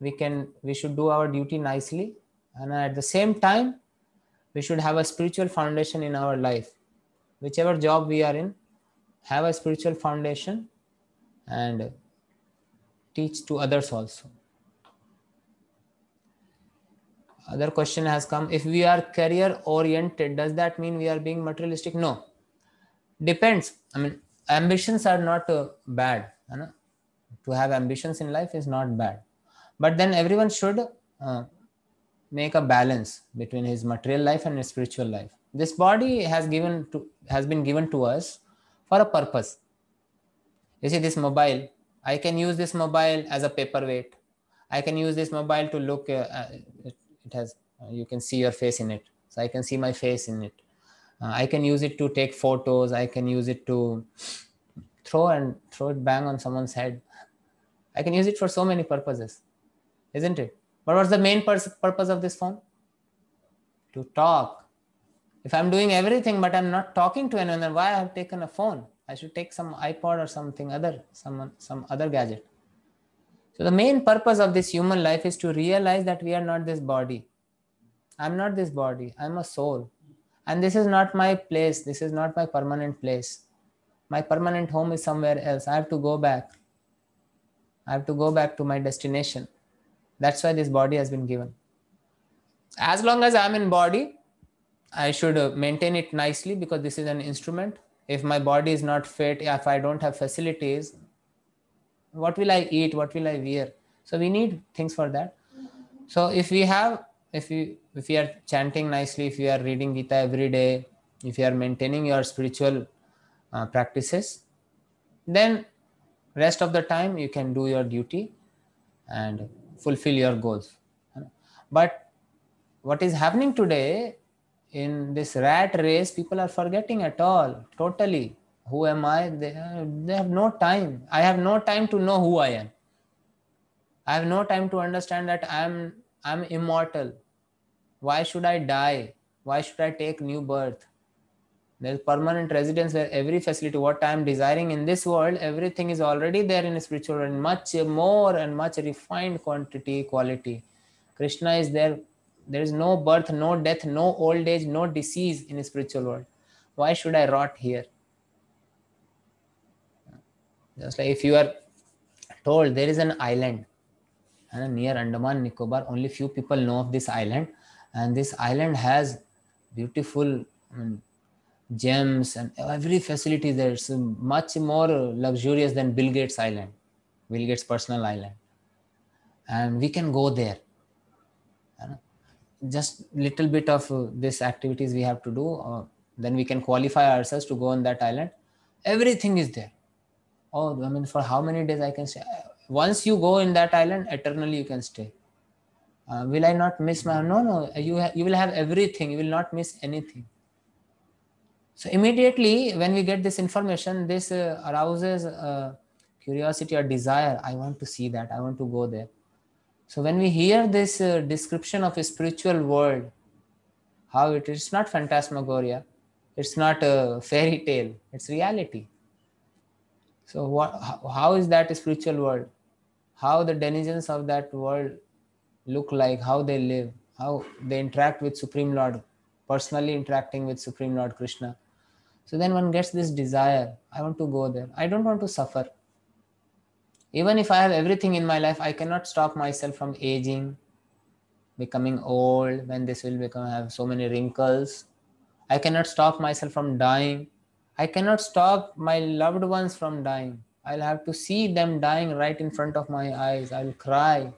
we can we should do our duty nicely and at the same time we should have a spiritual foundation in our life whichever job we are in have a spiritual foundation and teach to others also other question has come if we are career oriented does that mean we are being materialistic no depends i mean ambitions are not uh, bad you know? to have ambitions in life is not bad but then everyone should uh, make a balance between his material life and his spiritual life. This body has given to has been given to us for a purpose. You see, this mobile, I can use this mobile as a paperweight. I can use this mobile to look. Uh, it, uh, it, has uh, you can see your face in it, so I can see my face in it. Uh, I can use it to take photos. I can use it to throw and throw it bang on someone's head. I can use it for so many purposes, isn't it? What was the main purpose of this phone? To talk. If I'm doing everything but I'm not talking to anyone, then why I have taken a phone? I should take some iPod or something other, some, some other gadget. So the main purpose of this human life is to realize that we are not this body. I'm not this body. I'm a soul. And this is not my place. This is not my permanent place. My permanent home is somewhere else. I have to go back. I have to go back to my destination. That's why this body has been given. As long as I'm in body, I should uh, maintain it nicely because this is an instrument. If my body is not fit, if I don't have facilities, what will I eat? What will I wear? So we need things for that. So if we have, if we if we are chanting nicely, if we are reading Gita every day, if you are maintaining your spiritual uh, practices, then rest of the time you can do your duty and fulfill your goals but what is happening today in this rat race people are forgetting at all totally who am i they have, they have no time i have no time to know who i am i have no time to understand that i am i'm immortal why should i die why should i take new birth there is permanent residence where every facility, what I am desiring in this world, everything is already there in spiritual world, much more and much refined quantity, quality. Krishna is there. There is no birth, no death, no old age, no disease in spiritual world. Why should I rot here? Just like if you are told there is an island near Andaman Nicobar, only few people know of this island, and this island has beautiful. I mean, gyms and every facility there's much more luxurious than Bill Gates Island, Bill Gates personal island. And we can go there. Just little bit of uh, this activities we have to do. Uh, then we can qualify ourselves to go on that island. Everything is there. Oh, I mean, for how many days I can stay? Uh, once you go in that island, eternally you can stay. Uh, will I not miss my? No, no. You ha- you will have everything. You will not miss anything. So immediately when we get this information, this uh, arouses uh, curiosity or desire. I want to see that. I want to go there. So when we hear this uh, description of a spiritual world, how it is not phantasmagoria, it's not a fairy tale, it's reality. So what? How is that a spiritual world? How the denizens of that world look like? How they live? How they interact with Supreme Lord? Personally interacting with Supreme Lord Krishna so then one gets this desire I want to go there. I don't want to suffer. Even if I have everything in my life, I cannot stop myself from aging, becoming old, when this will become, I have so many wrinkles. I cannot stop myself from dying. I cannot stop my loved ones from dying. I'll have to see them dying right in front of my eyes. I'll cry.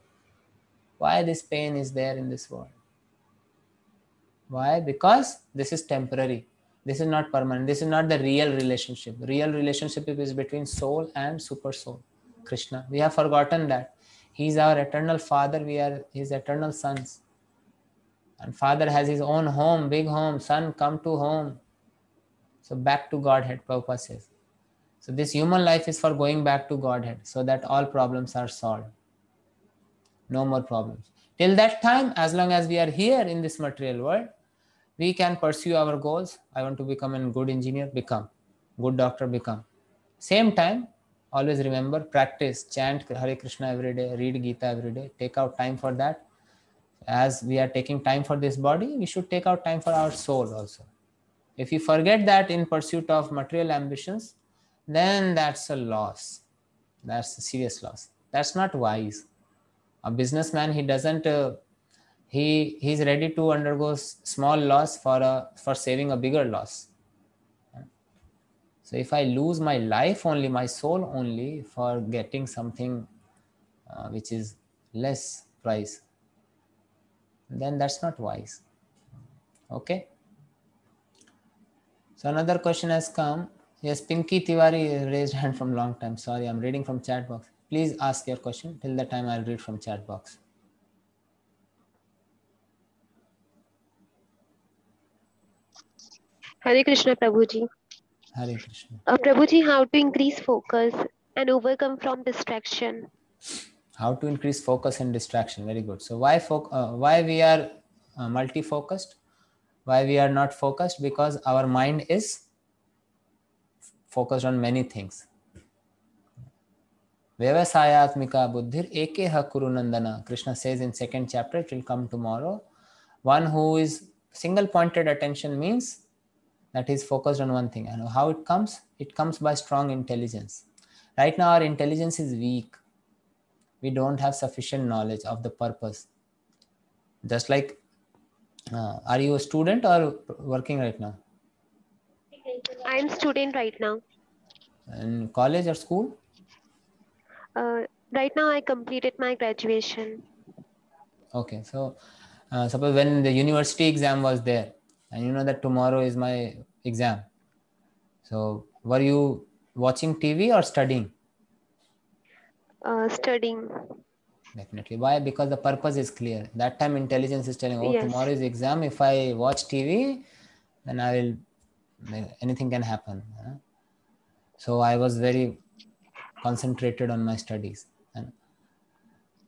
Why this pain is there in this world? Why? Because this is temporary this is not permanent this is not the real relationship the real relationship is between soul and super soul krishna we have forgotten that he is our eternal father we are his eternal sons and father has his own home big home son come to home so back to godhead purposes so this human life is for going back to godhead so that all problems are solved no more problems till that time as long as we are here in this material world we can pursue our goals i want to become a good engineer become good doctor become same time always remember practice chant hare krishna every day read gita every day take out time for that as we are taking time for this body we should take out time for our soul also if you forget that in pursuit of material ambitions then that's a loss that's a serious loss that's not wise a businessman he doesn't uh, he he's ready to undergo small loss for a for saving a bigger loss so if i lose my life only my soul only for getting something uh, which is less price then that's not wise okay so another question has come yes pinky tiwari raised hand from long time sorry i'm reading from chat box please ask your question till the time i'll read from chat box Hare Krishna, Prabhuji. Hare Krishna. Uh, Prabhuji, how to increase focus and overcome from distraction? How to increase focus and distraction? Very good. So why fo- uh, why we are uh, multi-focused? Why we are not focused? Because our mind is focused on many things. Vyavasayaatmika buddhir ekeha kurunandana. Krishna says in second chapter, it will come tomorrow. One who is single pointed attention means that is focused on one thing. And how it comes? It comes by strong intelligence. Right now, our intelligence is weak. We don't have sufficient knowledge of the purpose. Just like, uh, are you a student or working right now? I'm student right now. In college or school? Uh, right now, I completed my graduation. Okay, so uh, suppose when the university exam was there, and you know that tomorrow is my exam so were you watching tv or studying uh, studying definitely why because the purpose is clear that time intelligence is telling oh yes. tomorrow is exam if i watch tv then i will anything can happen so i was very concentrated on my studies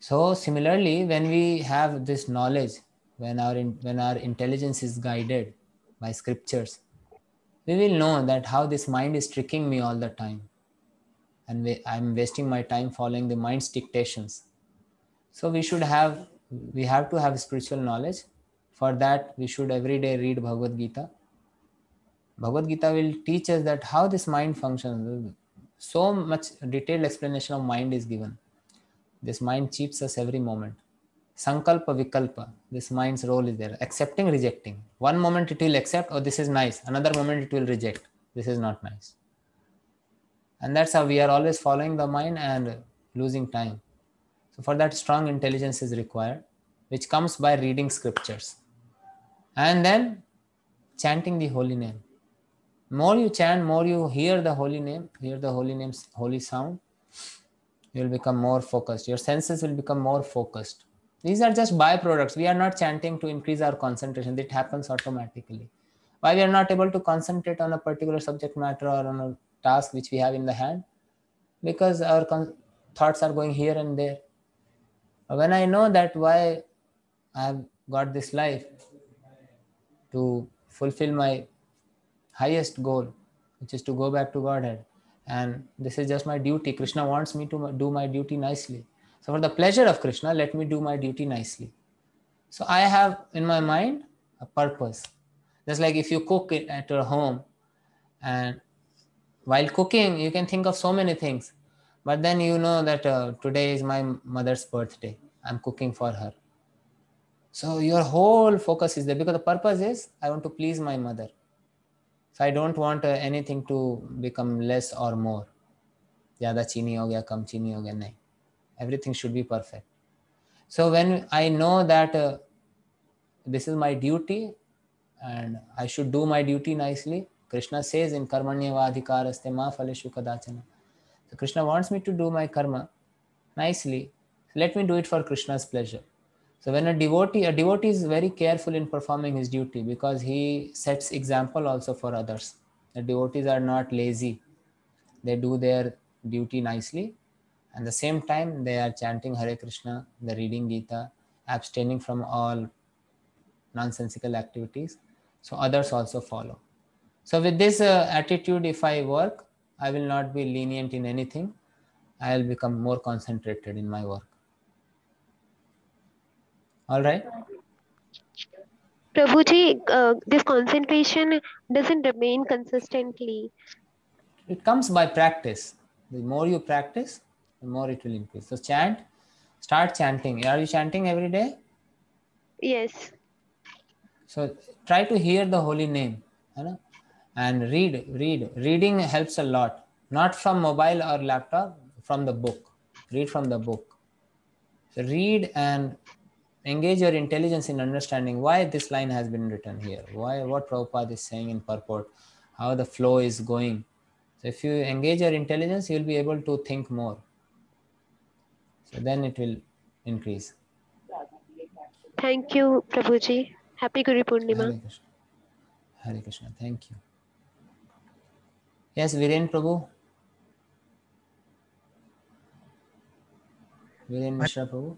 so similarly when we have this knowledge when our in, when our intelligence is guided by scriptures we will know that how this mind is tricking me all the time and we, i'm wasting my time following the mind's dictations so we should have we have to have spiritual knowledge for that we should every day read bhagavad gita bhagavad gita will teach us that how this mind functions so much detailed explanation of mind is given this mind cheats us every moment sankalpa vikalpa this mind's role is there accepting rejecting one moment it will accept oh this is nice another moment it will reject this is not nice and that's how we are always following the mind and losing time so for that strong intelligence is required which comes by reading scriptures and then chanting the holy name more you chant more you hear the holy name hear the holy name's holy sound you will become more focused your senses will become more focused these are just byproducts. We are not chanting to increase our concentration. It happens automatically. Why we are not able to concentrate on a particular subject matter or on a task which we have in the hand? Because our con- thoughts are going here and there. When I know that why I have got this life to fulfill my highest goal, which is to go back to Godhead, and this is just my duty. Krishna wants me to do my duty nicely. So, for the pleasure of Krishna, let me do my duty nicely. So, I have in my mind a purpose. Just like if you cook it at your home, and while cooking, you can think of so many things, but then you know that uh, today is my mother's birthday. I'm cooking for her. So, your whole focus is there because the purpose is I want to please my mother. So, I don't want uh, anything to become less or more. ज्यादा चीनी हो गया कम चीनी हो गया नहीं everything should be perfect so when i know that uh, this is my duty and i should do my duty nicely krishna says in karmanya vadhikaraste ma phaleshu kadachana so krishna wants me to do my karma nicely so let me do it for krishna's pleasure so when a devotee a devotee is very careful in performing his duty because he sets example also for others the devotees are not lazy they do their duty nicely at the same time, they are chanting Hare Krishna, the reading Gita, abstaining from all nonsensical activities. So others also follow. So with this uh, attitude, if I work, I will not be lenient in anything. I will become more concentrated in my work. All right. Prabhuji, uh, this concentration doesn't remain consistently. It comes by practice. The more you practice, the more it will increase. So chant, start chanting. Are you chanting every day? Yes. So try to hear the holy name and read, read. Reading helps a lot, not from mobile or laptop, from the book. Read from the book. So read and engage your intelligence in understanding why this line has been written here, why what Prabhupada is saying in purport, how the flow is going. So if you engage your intelligence, you'll be able to think more. So then it will increase. Thank you, Prabhuji. Happy Guru Purnima. Hare Krishna. Hare Krishna. Thank you. Yes, Viren Prabhu. Viren Mishra Prabhu.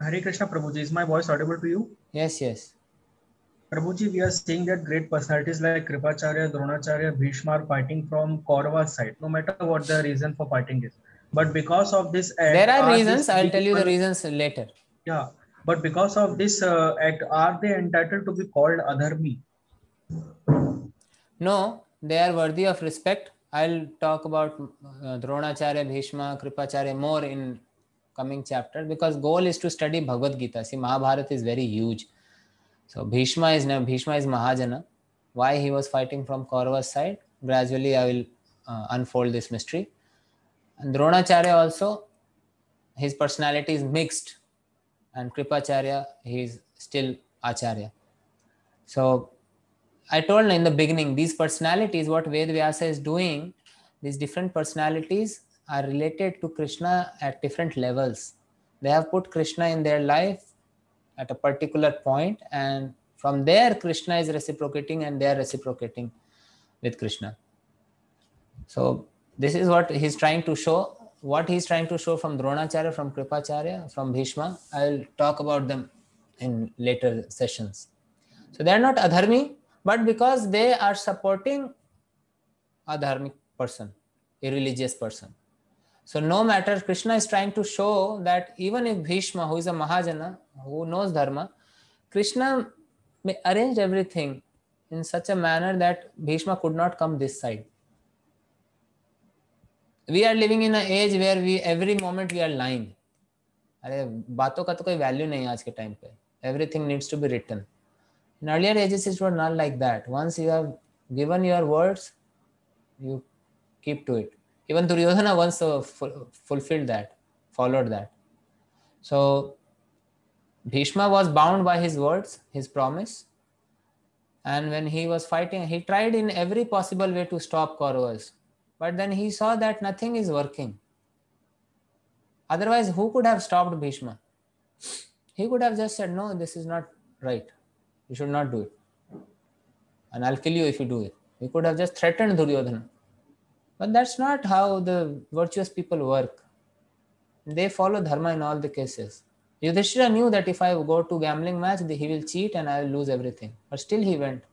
Hare Krishna Prabhuji, is my voice audible to you? Yes, yes. Prabhuji, we are seeing that great personalities like Kripacharya, Dronacharya, Bhishma are fighting from Kaurava's side, no matter what the reason for fighting is. But because of this act, there are, are reasons. I'll tell you the reasons later. Yeah, but because of this uh, act, are they entitled to be called adharmi? No, they are worthy of respect. I'll talk about uh, Dronacharya, Bhishma, Kripacharya more in coming chapter because goal is to study Bhagavad Gita. See, Mahabharata is very huge so Bhishma is now Bhishma is Mahajana. Why he was fighting from Kaurava's side? Gradually, I will uh, unfold this mystery. And Dronacharya also, his personality is mixed, and Kripacharya he is still Acharya. So I told in the beginning, these personalities, what Ved Vyasa is doing, these different personalities are related to Krishna at different levels. They have put Krishna in their life at a particular point and from there krishna is reciprocating and they are reciprocating with krishna so this is what he's trying to show what he's trying to show from dronacharya from kripacharya from bhishma i'll talk about them in later sessions so they are not adharmi but because they are supporting a dharmic person a religious person So no matter, Krishna is trying to show that even if Bhishma, who is a Mahajana, who knows Dharma, Krishna may arrange everything in such a manner that Bhishma could not come this side. We are living in an age where we every moment we are lying. अरे बातों का तो कोई value नहीं आज के time पे everything needs to be return in earlier ages it were not like that once you have given your words you keep to it Even Duryodhana once uh, uh, fulfilled that, followed that. So Bhishma was bound by his words, his promise. And when he was fighting, he tried in every possible way to stop Kauravas. But then he saw that nothing is working. Otherwise, who could have stopped Bhishma? He could have just said, No, this is not right. You should not do it. And I'll kill you if you do it. He could have just threatened Duryodhana. But that's not how the virtuous people work. They follow dharma in all the cases. Yudhishthira knew that if I go to gambling match, he will cheat and I will lose everything. But still he went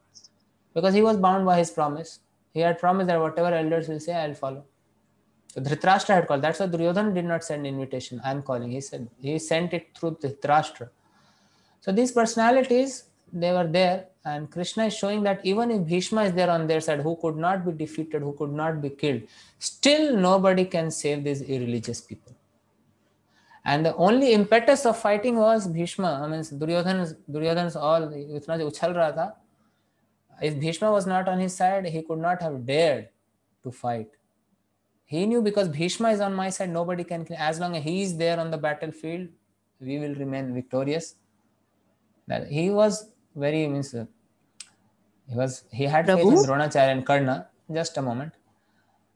because he was bound by his promise. He had promised that whatever elders will say, I will follow. So Dhritarashtra had called. That's why Duryodhana did not send invitation. I am calling. He said he sent it through Dhritarashtra. So these personalities they were there and krishna is showing that even if bhishma is there on their side who could not be defeated who could not be killed still nobody can save these irreligious people and the only impetus of fighting was bhishma i mean duryodhan's duryodhan's all itna jo raha tha if bhishma was not on his side he could not have dared to fight he knew because bhishma is on my side nobody can as long as he is there on the battlefield we will remain victorious that he was very means uh, he was he had Prabhu? faith in Dronacharya and Karna. Just a moment.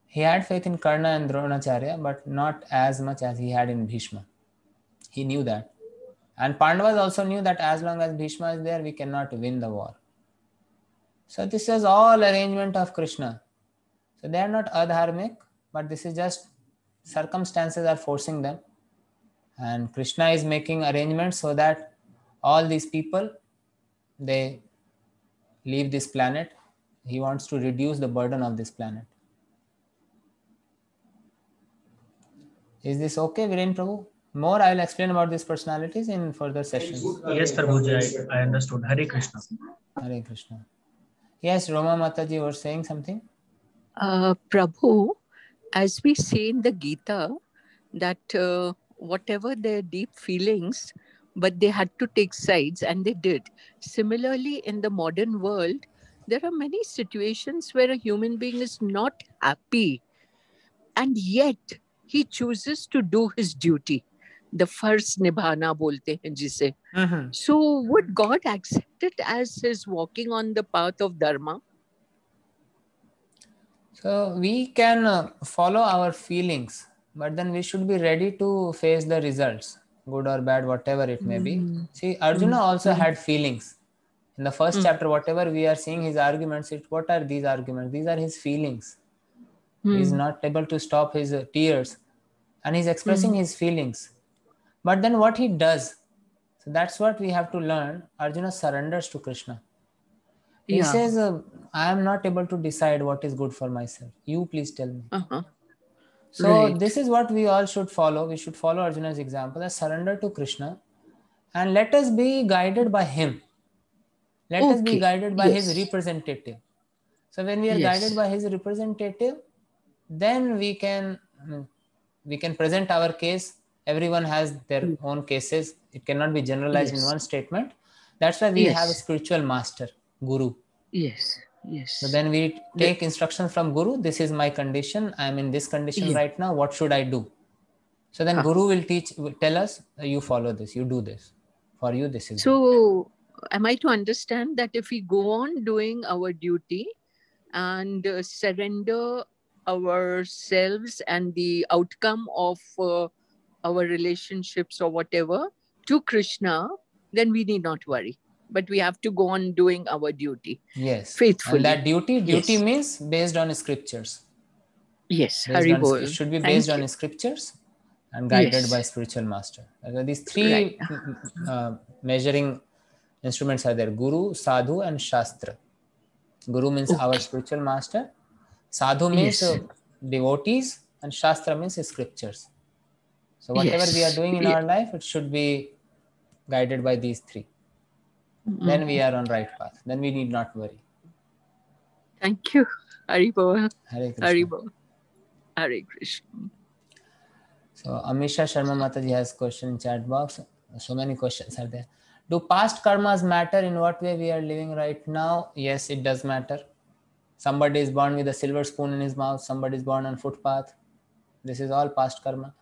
He had faith in Karna and Dronacharya, but not as much as he had in Bhishma. He knew that. And Pandavas also knew that as long as Bhishma is there, we cannot win the war. So this is all arrangement of Krishna. So they are not adharmic, but this is just circumstances are forcing them. And Krishna is making arrangements so that all these people they leave this planet. He wants to reduce the burden of this planet. Is this okay, Viren Prabhu? More, I will explain about these personalities in further sessions. Yes, Prabhuji, I, I understood. Hare Krishna. Hare Krishna. Yes, Roma Mataji was saying something. Uh, Prabhu, as we say in the Gita, that uh, whatever their deep feelings, but they had to take sides and they did. Similarly, in the modern world, there are many situations where a human being is not happy and yet he chooses to do his duty. The first nibhana bolte hain jise. Uh-huh. So would God accept it as his walking on the path of dharma? So we can uh, follow our feelings, but then we should be ready to face the results good or bad whatever it may be mm-hmm. see arjuna hmm. also mm-hmm. had feelings in the 1st mm-hmm. chapter whatever we are seeing his arguments it what are these arguments these are his feelings mm. he's not able to stop his uh, tears and he's expressing hmm. his feelings but then what he does so that's what we have to learn arjuna surrenders to krishna he yeah. says uh, i am not able to decide what is good for myself you please tell me uh-huh so right. this is what we all should follow we should follow arjuna's example a surrender to krishna and let us be guided by him let okay. us be guided by yes. his representative so when we are yes. guided by his representative then we can hmm, we can present our case everyone has their mm. own cases it cannot be generalized yes. in one statement that's why we have a spiritual master guru yes yes so then we take instruction from guru this is my condition i am in this condition yeah. right now what should i do so then ah. guru will teach will tell us you follow this you do this for you this is so good. am i to understand that if we go on doing our duty and uh, surrender ourselves and the outcome of uh, our relationships or whatever to krishna then we need not worry but we have to go on doing our duty yes faithfully and that duty duty yes. means based on scriptures yes based on, it should be based Thank on you. scriptures and guided yes. by spiritual master these three right. uh, measuring instruments are there guru sadhu and shastra guru means okay. our spiritual master sadhu means yes. Uh, devotees and shastra means scriptures so whatever yes. we are doing in our life it should be guided by these three Mm-hmm. Then we mm-hmm. are on right path. Then we need not worry. Thank you. Haribo. Hari Krishna. Haribo. Hari Krishna. So Amisha Sharma Mataji has question in chat box. So many questions are there. Do past karmas matter in what way we are living right now? Yes, it does matter. Somebody is born with a silver spoon in his mouth, somebody is born on footpath. This is all past karma.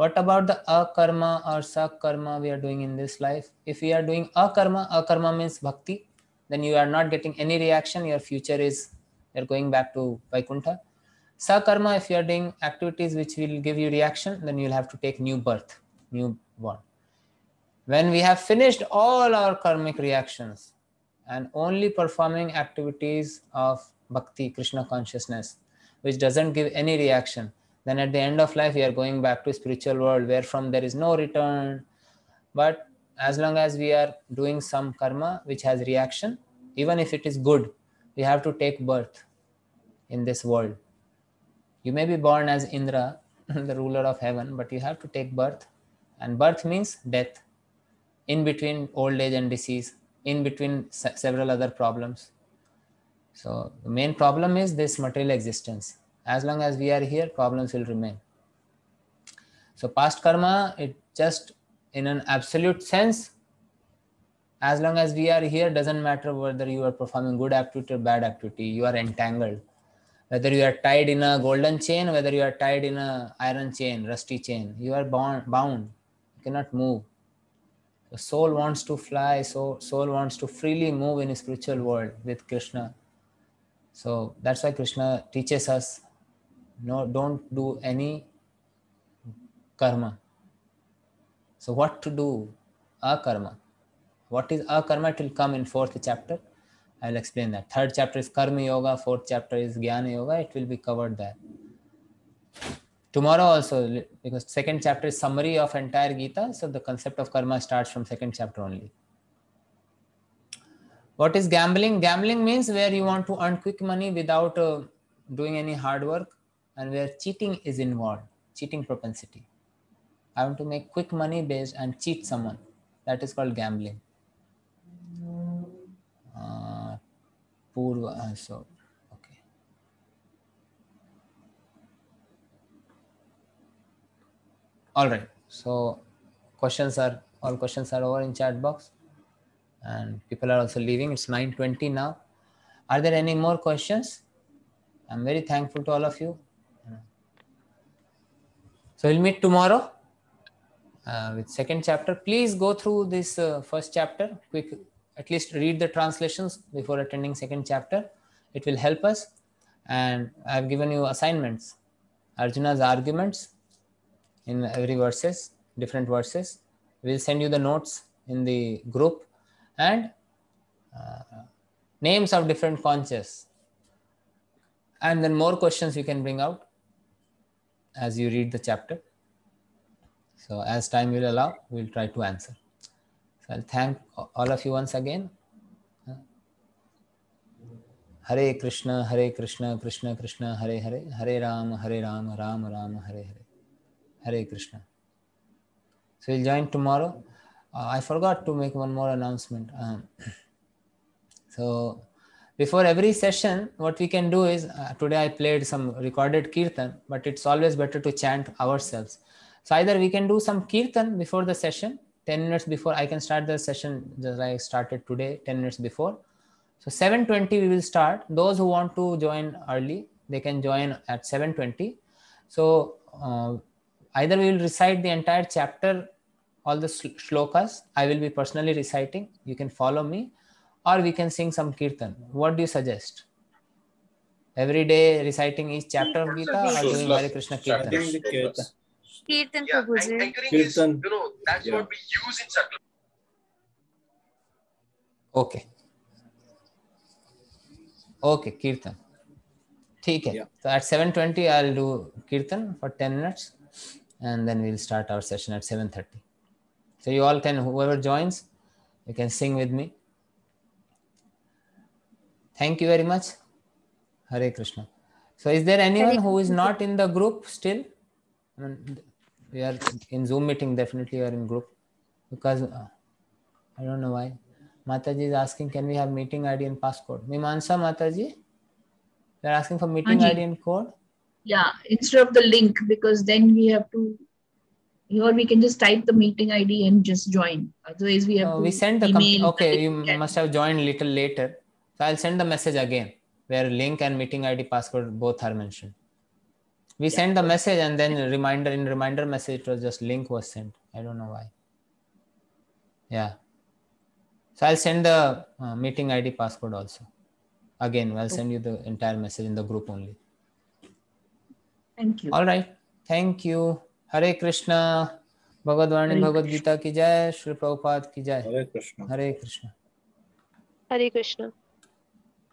What about the akarma or sakarma we are doing in this life? If we are doing akarma, akarma means bhakti, then you are not getting any reaction. Your future is you're going back to Vaikuntha. Sakarma, if you are doing activities which will give you reaction, then you'll have to take new birth, new born. When we have finished all our karmic reactions and only performing activities of bhakti, Krishna consciousness, which doesn't give any reaction, then at the end of life we are going back to spiritual world where from there is no return but as long as we are doing some karma which has reaction even if it is good we have to take birth in this world you may be born as indra the ruler of heaven but you have to take birth and birth means death in between old age and disease in between se- several other problems so the main problem is this material existence as long as we are here problems will remain so past karma it just in an absolute sense as long as we are here doesn't matter whether you are performing good activity or bad activity you are entangled whether you are tied in a golden chain whether you are tied in a iron chain rusty chain you are bound bound you cannot move the soul wants to fly so soul wants to freely move in a spiritual world with krishna so that's why krishna teaches us no don't do any karma so what to do a karma what is a karma it will come in fourth chapter i will explain that third chapter is karma yoga fourth chapter is jnana yoga it will be covered there tomorrow also because second chapter is summary of entire gita so the concept of karma starts from second chapter only what is gambling gambling means where you want to earn quick money without uh, doing any hard work and where cheating is involved, cheating propensity. I want to make quick money based and cheat someone. That is called gambling. Uh, Purva, uh, so okay. All right. So questions are all questions are over in chat box, and people are also leaving. It's nine twenty now. Are there any more questions? I'm very thankful to all of you. So we'll meet tomorrow uh, with second chapter. Please go through this uh, first chapter quick. At least read the translations before attending second chapter. It will help us. And I've given you assignments. Arjuna's arguments in every verses, different verses. We'll send you the notes in the group and uh, names of different conches. And then more questions you can bring out as you read the chapter. So as time will allow, we'll try to answer. So I'll thank all of you once again. Hare Krishna, Hare Krishna, Krishna Krishna, Hare Hare, Hare Ram, Hare Ram, Ram Ram, Hare Hare, Hare Krishna. So we'll join tomorrow. Uh, I forgot to make one more announcement. Um, so before every session, what we can do is uh, today I played some recorded kirtan, but it's always better to chant ourselves. So either we can do some kirtan before the session, 10 minutes before I can start the session just like I started today, 10 minutes before. So 7.20 we will start. Those who want to join early, they can join at 7.20. So uh, either we will recite the entire chapter, all the shlokas, I will be personally reciting. You can follow me or we can sing some kirtan. What do you suggest? Every day reciting each chapter of Gita or doing Hare Krishna kirtan? Kirtan, that's what we use in Sakla. Okay. Okay, kirtan. ठीक है तो at seven twenty I will do kirtan for ten minutes and then we'll start our session at seven thirty so you all can whoever joins you can sing with me Thank you very much. Hare Krishna. So is there anyone who is not in the group still? we are in Zoom meeting, definitely we are in group. Because uh, I don't know why. Mataji is asking, can we have meeting ID and passcode? Mimansa Mataji? They are asking for meeting Anji. ID and code? Yeah, instead of the link, because then we have to, Or we can just type the meeting ID and just join. Otherwise we have We sent the, email okay, you must have joined little later so I'll send the message again where link and meeting ID password both are mentioned. We yeah. sent the message and then reminder in reminder message it was just link was sent. I don't know why. Yeah. So I'll send the uh, meeting ID password also. Again, I'll send you the entire message in the group only. Thank you. All right. Thank you. Hare Krishna. Bhagavadvani Bhagavad Gita, ki जय Shri Prabhupada ki जय Hare Krishna. Hare Krishna. Hare Krishna.